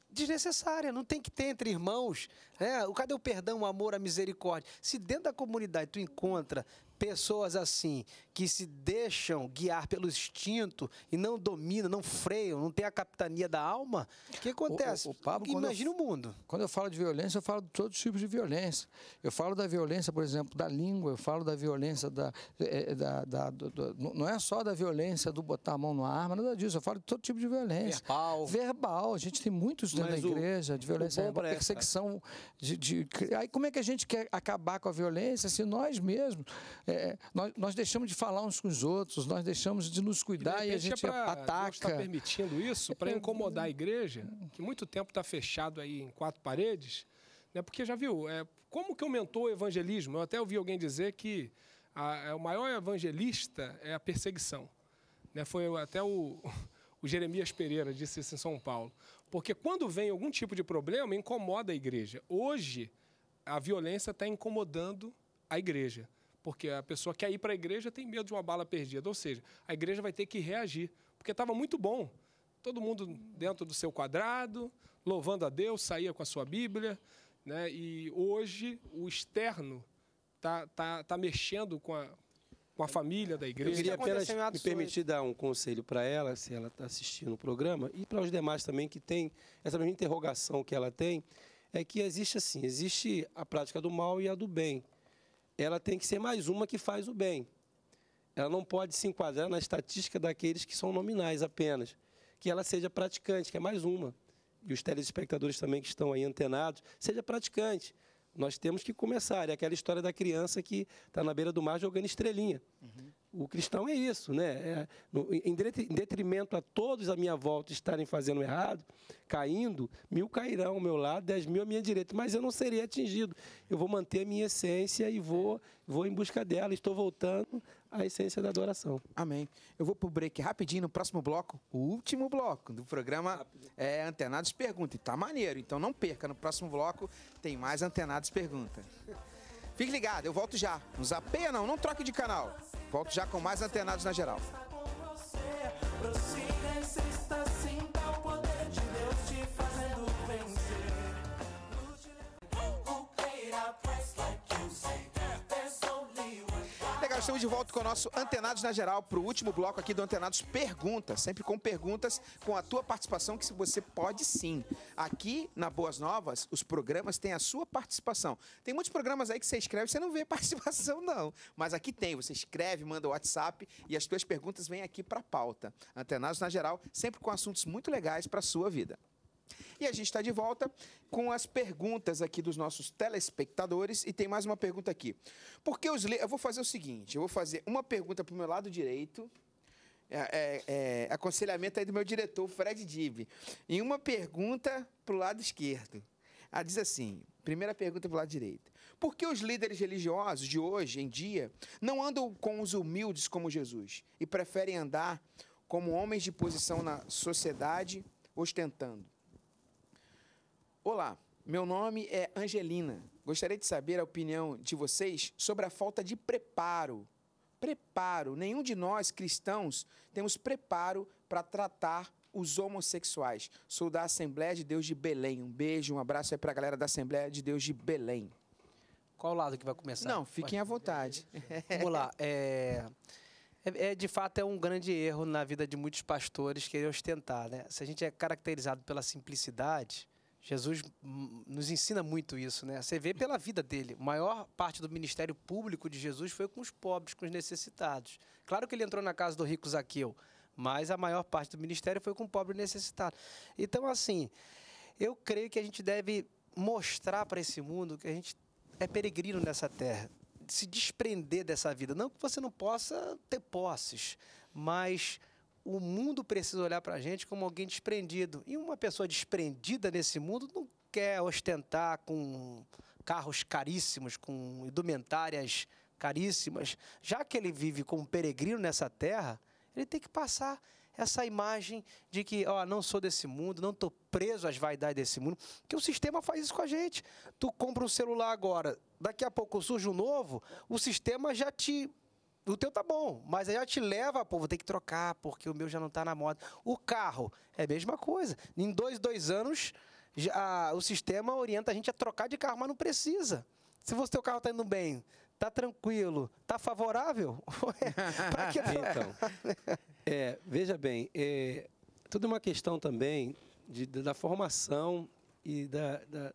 desnecessária, não tem que ter entre irmãos. Né? Cadê o perdão, o amor, a misericórdia? Se dentro da comunidade tu encontra pessoas assim, que se deixam guiar pelo instinto e não dominam, não freiam, não tem a capitania da alma, o que acontece? O, o, o Pablo, Imagina eu, o mundo. Quando eu falo de violência, eu falo de todos os tipos de violência. Eu falo da violência, por exemplo, da língua, eu falo da violência da. É, é, da, da, da não é só da violência do botar a mão na arma, nada disso. Eu falo de todo tipo de violência. Verbal. Verbal. A gente tem muitos dentro Mas da igreja, de violência de perseguição. De, de, aí como é que a gente quer acabar com a violência se nós mesmos é, é, nós, nós, deixamos de falar uns com os outros, nós deixamos de nos cuidar e, e a é gente é ataca. Deus está permitindo isso para incomodar a igreja, que muito tempo está fechado aí em quatro paredes, né? porque já viu, é, como que aumentou o evangelismo? Eu até ouvi alguém dizer que a, a, é, o maior evangelista é a perseguição. Né? Foi até o, o Jeremias Pereira disse isso em São Paulo. Porque quando vem algum tipo de problema, incomoda a igreja. Hoje, a violência está incomodando a igreja porque a pessoa quer ir para a igreja tem medo de uma bala perdida. Ou seja, a igreja vai ter que reagir, porque estava muito bom. Todo mundo dentro do seu quadrado, louvando a Deus, saía com a sua Bíblia. Né? E hoje o externo está tá, tá mexendo com a, com a família da igreja. Eu queria apenas me permitir dar um conselho para ela, se ela está assistindo o programa, e para os demais também que tem essa mesma interrogação que ela tem, é que existe assim, existe a prática do mal e a do bem ela tem que ser mais uma que faz o bem. Ela não pode se enquadrar na estatística daqueles que são nominais apenas. Que ela seja praticante, que é mais uma. E os telespectadores também que estão aí antenados, seja praticante. Nós temos que começar. É aquela história da criança que está na beira do mar jogando estrelinha. Uhum o cristão é isso, né? É, no, em detrimento a todos à minha volta estarem fazendo errado, caindo, mil cairão ao meu lado, dez mil à minha direita, mas eu não serei atingido. Eu vou manter a minha essência e vou, vou em busca dela. Estou voltando à essência da adoração. Amém. Eu vou para o break rapidinho no próximo bloco, o último bloco do programa é, Antenados Pergunta. E tá maneiro, então não perca. No próximo bloco tem mais Antenados Pergunta. Fique ligado, eu volto já. Não zapeia não, não troque de canal. Volto já com mais antenados na geral. estamos de volta com o nosso Antenados na Geral para o último bloco aqui do Antenados Perguntas, sempre com perguntas com a tua participação, que você pode sim. Aqui na Boas Novas, os programas têm a sua participação. Tem muitos programas aí que você escreve e você não vê participação, não. Mas aqui tem, você escreve, manda o WhatsApp e as tuas perguntas vêm aqui para a pauta. Antenados na Geral, sempre com assuntos muito legais para a sua vida. E a gente está de volta com as perguntas aqui dos nossos telespectadores. E tem mais uma pergunta aqui. Porque os Eu vou fazer o seguinte: eu vou fazer uma pergunta para o meu lado direito. É, é, é, aconselhamento aí do meu diretor, Fred Dib. E uma pergunta para o lado esquerdo. Ela diz assim: primeira pergunta para o lado direito. Por que os líderes religiosos de hoje em dia não andam com os humildes como Jesus e preferem andar como homens de posição na sociedade, ostentando? Olá, meu nome é Angelina. Gostaria de saber a opinião de vocês sobre a falta de preparo. Preparo. Nenhum de nós cristãos temos preparo para tratar os homossexuais. Sou da Assembleia de Deus de Belém. Um beijo, um abraço aí para a galera da Assembleia de Deus de Belém. Qual lado que vai começar? Não, fiquem à vontade. Vamos lá. É, é... É, de fato, é um grande erro na vida de muitos pastores querer ostentar, né? Se a gente é caracterizado pela simplicidade, Jesus nos ensina muito isso, né? Você vê pela vida dele. A maior parte do ministério público de Jesus foi com os pobres, com os necessitados. Claro que ele entrou na casa do rico Zaqueu, mas a maior parte do ministério foi com o pobre necessitado. Então, assim, eu creio que a gente deve mostrar para esse mundo que a gente é peregrino nessa terra, se desprender dessa vida. Não que você não possa ter posses, mas o mundo precisa olhar para a gente como alguém desprendido. E uma pessoa desprendida nesse mundo não quer ostentar com carros caríssimos, com indumentárias caríssimas. Já que ele vive como peregrino nessa terra, ele tem que passar essa imagem de que, ó, não sou desse mundo, não estou preso às vaidades desse mundo, que o sistema faz isso com a gente. Tu compra um celular agora, daqui a pouco surge um novo, o sistema já te o teu tá bom, mas aí já te leva, pô, vou ter que trocar porque o meu já não tá na moda. O carro é a mesma coisa. Em dois, dois anos, já, o sistema orienta a gente a trocar de carro, mas não precisa. Se o teu carro tá indo bem, tá tranquilo, tá favorável, pra que então, é, veja bem, é, tudo é uma questão também de, de, da formação e da, da,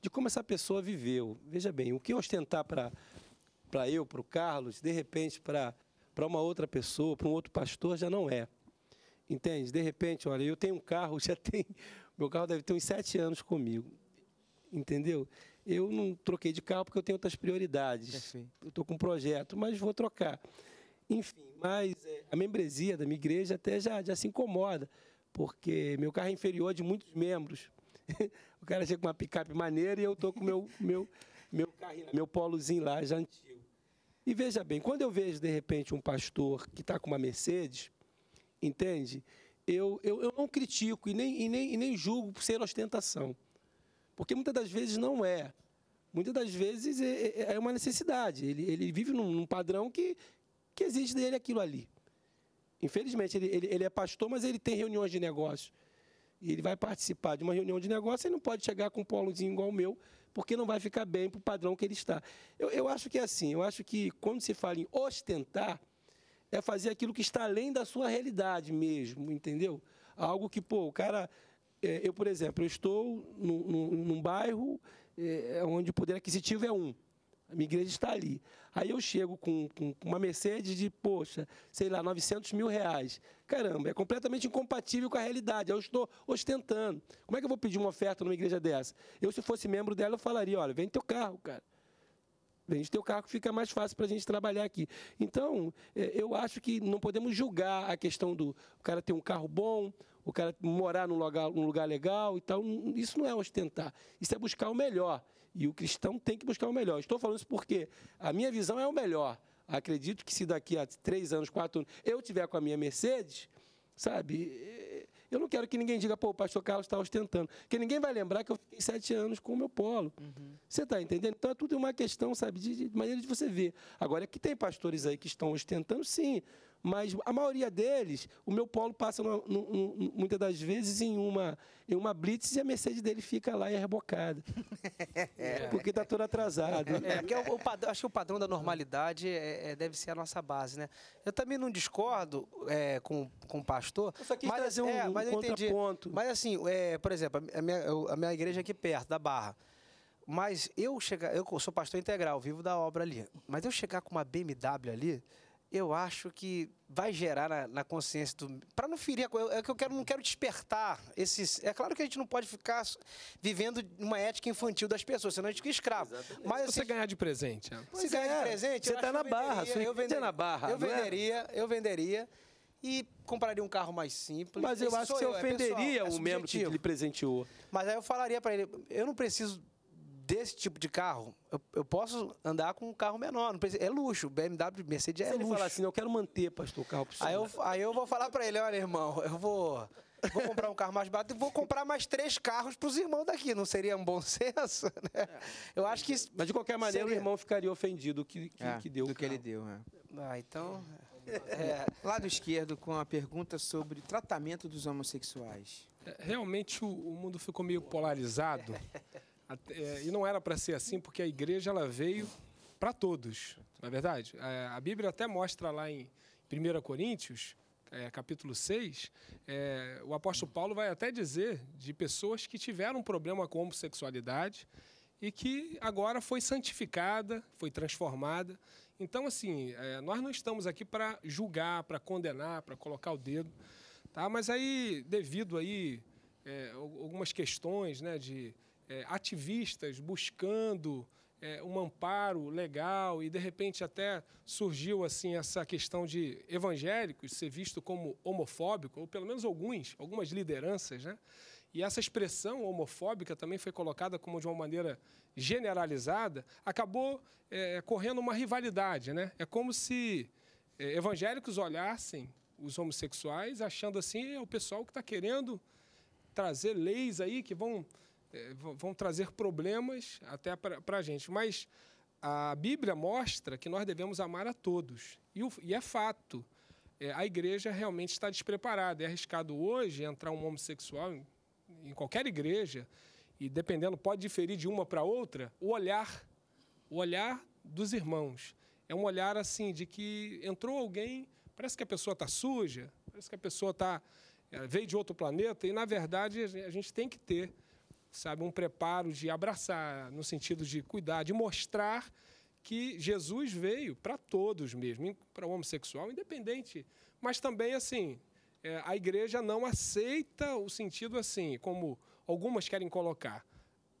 de como essa pessoa viveu. Veja bem, o que ostentar para para eu, para o Carlos, de repente para uma outra pessoa, para um outro pastor, já não é. Entende? De repente, olha, eu tenho um carro, já tem. Meu carro deve ter uns sete anos comigo. Entendeu? Eu não troquei de carro porque eu tenho outras prioridades. Perfeito. Eu estou com um projeto, mas vou trocar. Enfim, mas é, a membresia da minha igreja até já, já se incomoda, porque meu carro é inferior de muitos membros. o cara chega com uma picape maneira e eu estou com meu, meu, meu carrinho, meu polozinho lá, já antigo. E veja bem, quando eu vejo de repente um pastor que está com uma Mercedes, entende? Eu, eu, eu não critico e nem, e, nem, e nem julgo por ser ostentação. Porque muitas das vezes não é. Muitas das vezes é, é, é, é uma necessidade. Ele, ele vive num, num padrão que, que exige dele aquilo ali. Infelizmente, ele, ele, ele, é pastor, mas ele tem reuniões de negócio. E ele vai participar de uma reunião de negócio, e não pode chegar com um polozinho igual o meu porque não vai ficar bem para o padrão que ele está. Eu, eu acho que é assim, eu acho que quando se fala em ostentar, é fazer aquilo que está além da sua realidade mesmo, entendeu? Algo que, pô, o cara. É, eu, por exemplo, eu estou num, num, num bairro é, onde o poder aquisitivo é um. A minha igreja está ali. Aí eu chego com, com, uma Mercedes de, poxa, sei lá, 900 mil reais. Caramba, é completamente incompatível com a realidade. Eu estou ostentando. Como é que eu vou pedir uma oferta numa igreja dessa? Eu, se fosse membro dela, eu falaria: olha, vende teu carro, cara. Vende teu carro que fica mais fácil para a gente trabalhar aqui. Então, é, eu acho que não podemos julgar a questão do o cara ter um carro bom, o cara morar num lugar, num lugar legal e tal. Isso não é ostentar. Isso é buscar o melhor. E o cristão tem que buscar o melhor. Estou falando isso porque a minha visão é o melhor. Acredito que se daqui a três anos, quatro anos, eu tiver com a minha Mercedes, sabe? Eh, eu não quero que ninguém diga, pô, o pastor Carlos está ostentando. Porque ninguém vai lembrar que eu fiquei sete anos com o meu polo. Uhum. Você está entendendo? Então é tudo uma questão, sabe, de, de maneira de você ver. Agora, é que tem pastores aí que estão ostentando, sim mas a maioria deles, o meu polo passa no, no, no, muitas das vezes em uma, em uma blitz e a Mercedes dele fica lá e é rebocada. É. Porque está tudo atrasado. É, porque o, o padrão, acho que o padrão da normalidade é, é, deve ser a nossa base, né? Eu também não discordo é, com, com o pastor. Eu só quis mas, trazer é, um, é, mas um contraponto. Mas assim, é, por exemplo, a minha, a minha igreja aqui perto, da Barra. Mas eu chegar, eu sou pastor integral, vivo da obra ali. Mas eu chegar com uma BMW ali, eu acho que vai gerar na, na consciência do. Para não ferir a coisa, é, é que eu quero, não quero despertar esses. É claro que a gente não pode ficar vivendo uma ética infantil das pessoas, senão a gente fica escravo. Exatamente. Mas se você assim, ganhar de presente. É. Se ganhar de é. presente, você está na barra, venderia, você na barra. Eu venderia, eu venderia. E compraria um carro mais simples. Mas eu Esse acho que você eu, ofenderia é pessoal, um membro que lhe presenteou. Mas aí eu falaria para ele: eu não preciso desse tipo de carro, eu, eu, posso andar com um carro menor. Precisa, é luxo. BMW, Mercedes é Se luxo. Se ele falar assim, eu quero manter, pastor, o carro pro aí eu, aí eu vou falar para ele, olha, irmão, eu vou, vou comprar um carro mais barato e vou comprar mais três carros para os irmãos daqui. Não seria um bom senso? Né? É. Eu acho que... Mas, de qualquer maneira, seria... o irmão ficaria ofendido que, que, é, que deu Do que ele deu, é. Ah, então... É. é, lado esquerdo, com a pergunta sobre tratamento dos homossexuais. É, realmente, o, o mundo ficou meio polarizado. É, e não era para ser assim, porque a igreja ela veio para todos, não é verdade. A, é, a Bíblia até mostra lá em 1 Coríntios, é, capítulo 6, é, o apóstolo Paulo vai até dizer de pessoas que tiveram problema com homossexualidade e que agora foi santificada, foi transformada. Então, assim, é, nós não estamos aqui para julgar, para condenar, para colocar o dedo, tá? Mas aí, devido aí é, algumas questões, né, de é, ativistas buscando é, um amparo legal e de repente até surgiu assim essa questão de evangélicos ser visto como homofóbico ou pelo menos alguns algumas lideranças né e essa expressão homofóbica também foi colocada como de uma maneira generalizada acabou é, correndo uma rivalidade né é como se é, evangélicos olhassem os homossexuais achando assim é o pessoal que está querendo trazer leis aí que vão eh, vão trazer problemas até para a gente. Mas a Bíblia mostra que nós devemos amar a todos. E, o, e é fato. É, a igreja realmente está despreparada. É arriscado hoje entrar um homossexual em, em qualquer igreja e, dependendo, pode diferir de uma para outra, o olhar, o olhar dos irmãos. É um olhar assim de que entrou alguém, parece que a pessoa está suja, parece que a pessoa tá, eh, veio de outro planeta, e na verdade a gente tem que ter sabe? Um preparo de abraçar, no sentido de cuidar, de mostrar que Jesus veio para todos mesmo, para o homossexual, independente. Mas também, assim, é, a igreja não aceita o sentido assim, como algumas querem colocar,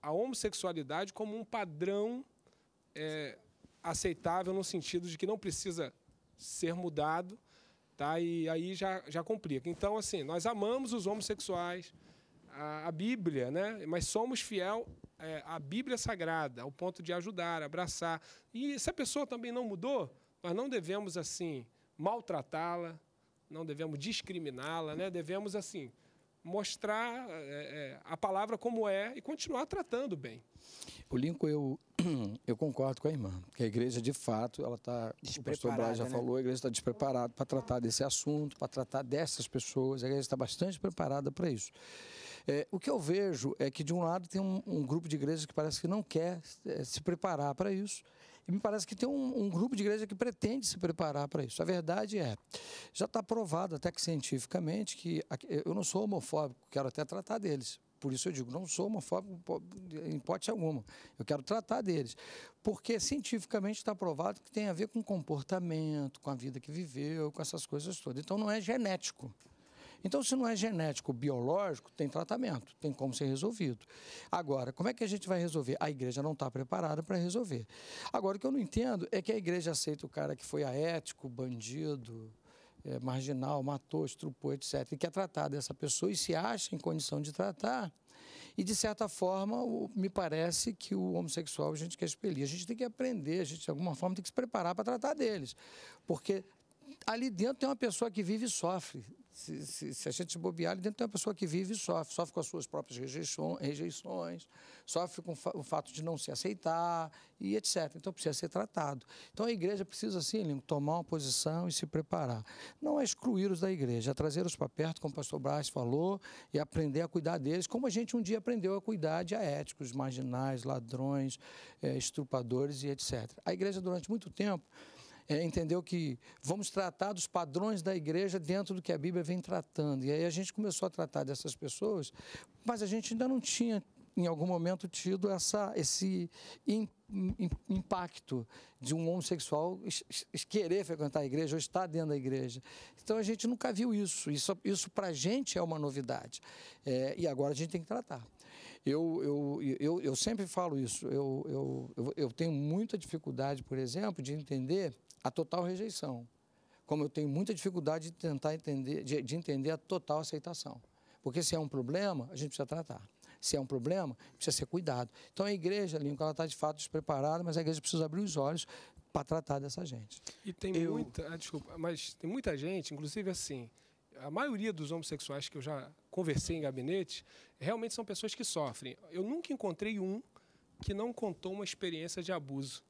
a homossexualidade como um padrão é, aceitável no sentido de que não precisa ser mudado, tá? E aí já, já complica. Então, assim, nós amamos os homossexuais, a, a Bíblia, né? mas somos fiel é, à Bíblia Sagrada, ao ponto de ajudar, abraçar. E se a pessoa também não mudou, nós não devemos assim maltratá-la, não devemos discriminá-la, né? devemos assim mostrar é, é a palavra como é e continuar tratando bem. O Lincoln, eu, eu concordo com a irmã, que a igreja, de fato, ela está, o pastor Braz já né? falou, a igreja está despreparada para tratar desse assunto, para tratar dessas pessoas, a igreja está bastante preparada para isso. É, o que eu vejo é que, de um lado, tem um, um grupo de igrejas que parece que não quer é, se preparar para isso, e me parece que tem um, um grupo de igreja que pretende se preparar para isso. A verdade é, já está provado até que cientificamente que eu não sou homofóbico, quero até tratar deles, por isso eu digo, não sou homofóbico em hipótese alguma. Eu quero tratar deles. Porque cientificamente está provado que tem a ver com comportamento, com a vida que viveu, com essas coisas todas. Então não é genético. Então, se não é genético, biológico, tem tratamento, tem como ser resolvido. Agora, como é que a gente vai resolver? A igreja não está preparada para resolver. Agora, o que eu não entendo é que a igreja aceita o cara que foi aético, bandido, é, marginal, matou, estrupou, etc., e quer tratar dessa pessoa e se acha em condição de tratar. E, de certa forma, o, me parece que o homossexual a gente quer expelir. A gente tem que aprender, a gente, de alguma forma, tem que se preparar para tratar deles. Porque ali dentro tem uma pessoa que vive e sofre. Se, se, se, a gente bobear, ali dentro tem uma pessoa que vive e sofre. Sofre com as suas próprias rejeições, sofre com o fato de não se aceitar e etc. Então precisa ser tratado. Então a igreja precisa, assim, tomar uma posição e se preparar. Não é excluir os da igreja, é trazê-los para perto, como o pastor Braz falou, e aprender a cuidar deles, como a gente um dia aprendeu a cuidar de aéticos, marginais, ladrões, é, estrupadores e etc. A igreja, durante muito tempo, é, entendeu que vamos tratar dos padrões da igreja dentro do que a Bíblia vem tratando. E aí a gente começou a tratar dessas pessoas, mas a gente ainda não tinha, em algum momento, tido essa, esse impacto de um homossexual querer frequentar a igreja ou estar dentro da igreja. Então a gente nunca viu isso. Isso, isso para a gente é uma novidade. É, e agora a gente tem que tratar. Eu, eu, eu, eu sempre falo isso. Eu, eu, eu tenho muita dificuldade, por exemplo, de entender a total rejeição. Como eu tenho muita dificuldade de tentar entender, de, de entender a total aceitação. Porque se é um problema, a gente precisa tratar. Se é um problema, precisa ser cuidado. Então a igreja, Lincoln, ela está de fato despreparada, mas a igreja precisa abrir os olhos para tratar dessa gente. E tem eu... muita, ah, desculpa, mas tem muita gente, inclusive assim, a maioria dos homossexuais que eu já conversei em gabinete, realmente são pessoas que sofrem. Eu nunca encontrei um que não contou uma experiência de abuso.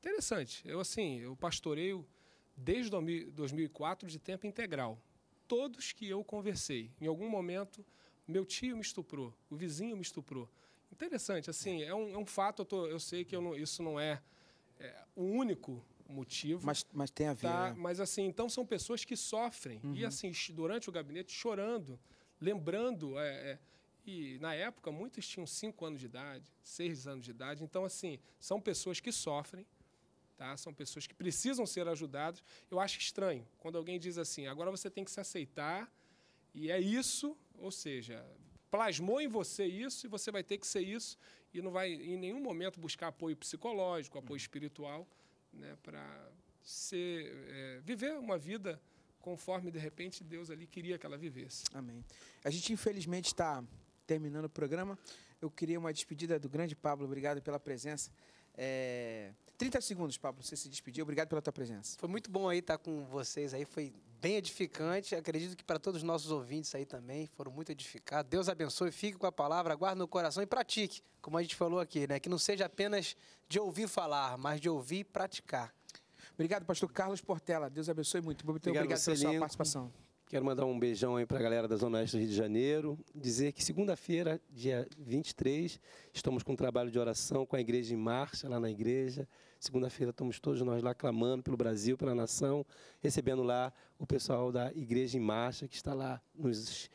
Interessante. Eu, assim, eu pastoreio desde 2004 de tempo integral. Todos que eu conversei, em algum momento, meu tio me estuprou, o vizinho me estuprou. Interessante, assim, é um, é um fato, eu, tô, eu sei que eu não, isso não é, é, o único motivo. Mas, mas tem a ver. Tá? Né? Mas assim, então são pessoas que sofrem. Uhum. E assim, durante o gabinete, chorando, lembrando. É, é e na época, muitos tinham 5 anos de idade, 6 anos de idade. Então, assim, são pessoas que sofrem, Tá? São pessoas que precisam ser ajudadas. Eu acho estranho quando alguém diz assim: agora você tem que se aceitar e é isso, ou seja, plasmou em você isso e você vai ter que ser isso e não vai em nenhum momento buscar apoio psicológico, apoio uhum. espiritual, né? Para ser é, viver uma vida conforme de repente Deus ali queria que ela vivesse. Amém. A gente infelizmente está terminando o programa. Eu queria uma despedida do grande Pablo. Obrigado pela presença. É... 30 segundos, Pablo, você se despedir. Obrigado pela tua presença. Foi muito bom aí estar com vocês aí, foi bem edificante. Acredito que para todos os nossos ouvintes aí também foram muito edificados. Deus abençoe, fique com a palavra, guarde no coração e pratique, como a gente falou aqui, né? Que não seja apenas de ouvir falar, mas de ouvir e praticar. Obrigado, pastor Carlos Portela. Deus abençoe muito. obrigado, obrigado pela sua participação. Quero mandar um beijão aí para a galera da Zona Oeste do Rio de Janeiro. Dizer que segunda-feira, dia 23, estamos com um trabalho de oração com a igreja em marcha, lá na igreja. Segunda-feira estamos todos nós lá clamando pelo Brasil, pela nação, recebendo lá o pessoal da Igreja em Marcha, que está lá nos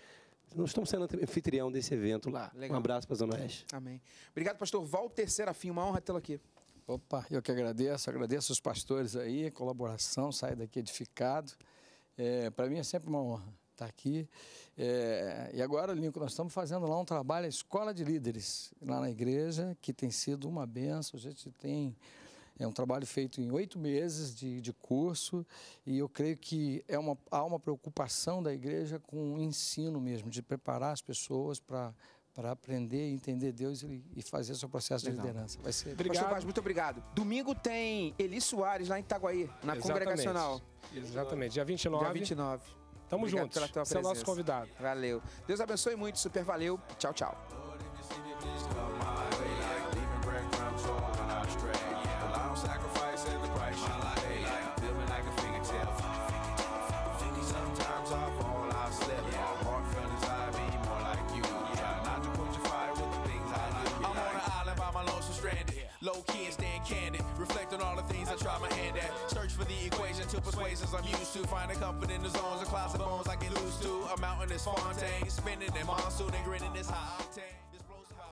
nós estamos sendo anfitrião desse evento lá. Legal. Um abraço para a Zona Oeste. Amém. Obrigado, pastor Walter Serafim. Uma honra tê-lo aqui. Opa, eu que agradeço, agradeço os pastores aí, colaboração, saio daqui edificado. É, Para mim é sempre uma honra estar tá aqui. É, e agora, Lincoln, nós estamos fazendo lá um trabalho, a Escola de Líderes, lá na igreja, que tem sido uma benção. A gente tem. É um trabalho feito em oito meses de, de curso e eu creio que é uma, há uma preocupação da igreja com o ensino mesmo, de preparar as pessoas para para aprender e entender Deus e, fazer seu processo Legal. de liderança. Vai ser. Obrigado. Pastor muito obrigado. Domingo tem Eli Soares lá em Itaguaí, na Exatamente. congregacional. Exatamente, dia 29. Dia 29. Tamo obrigado juntos. Você é o nosso convidado. Valeu. Deus abençoe muito, super valeu. Tchau, tchau. persuasions I'm used to. Finding comfort in the zones of classic bones I get loose to. A mountain is Fontaine, spinning in monsoon and grinning is high octane.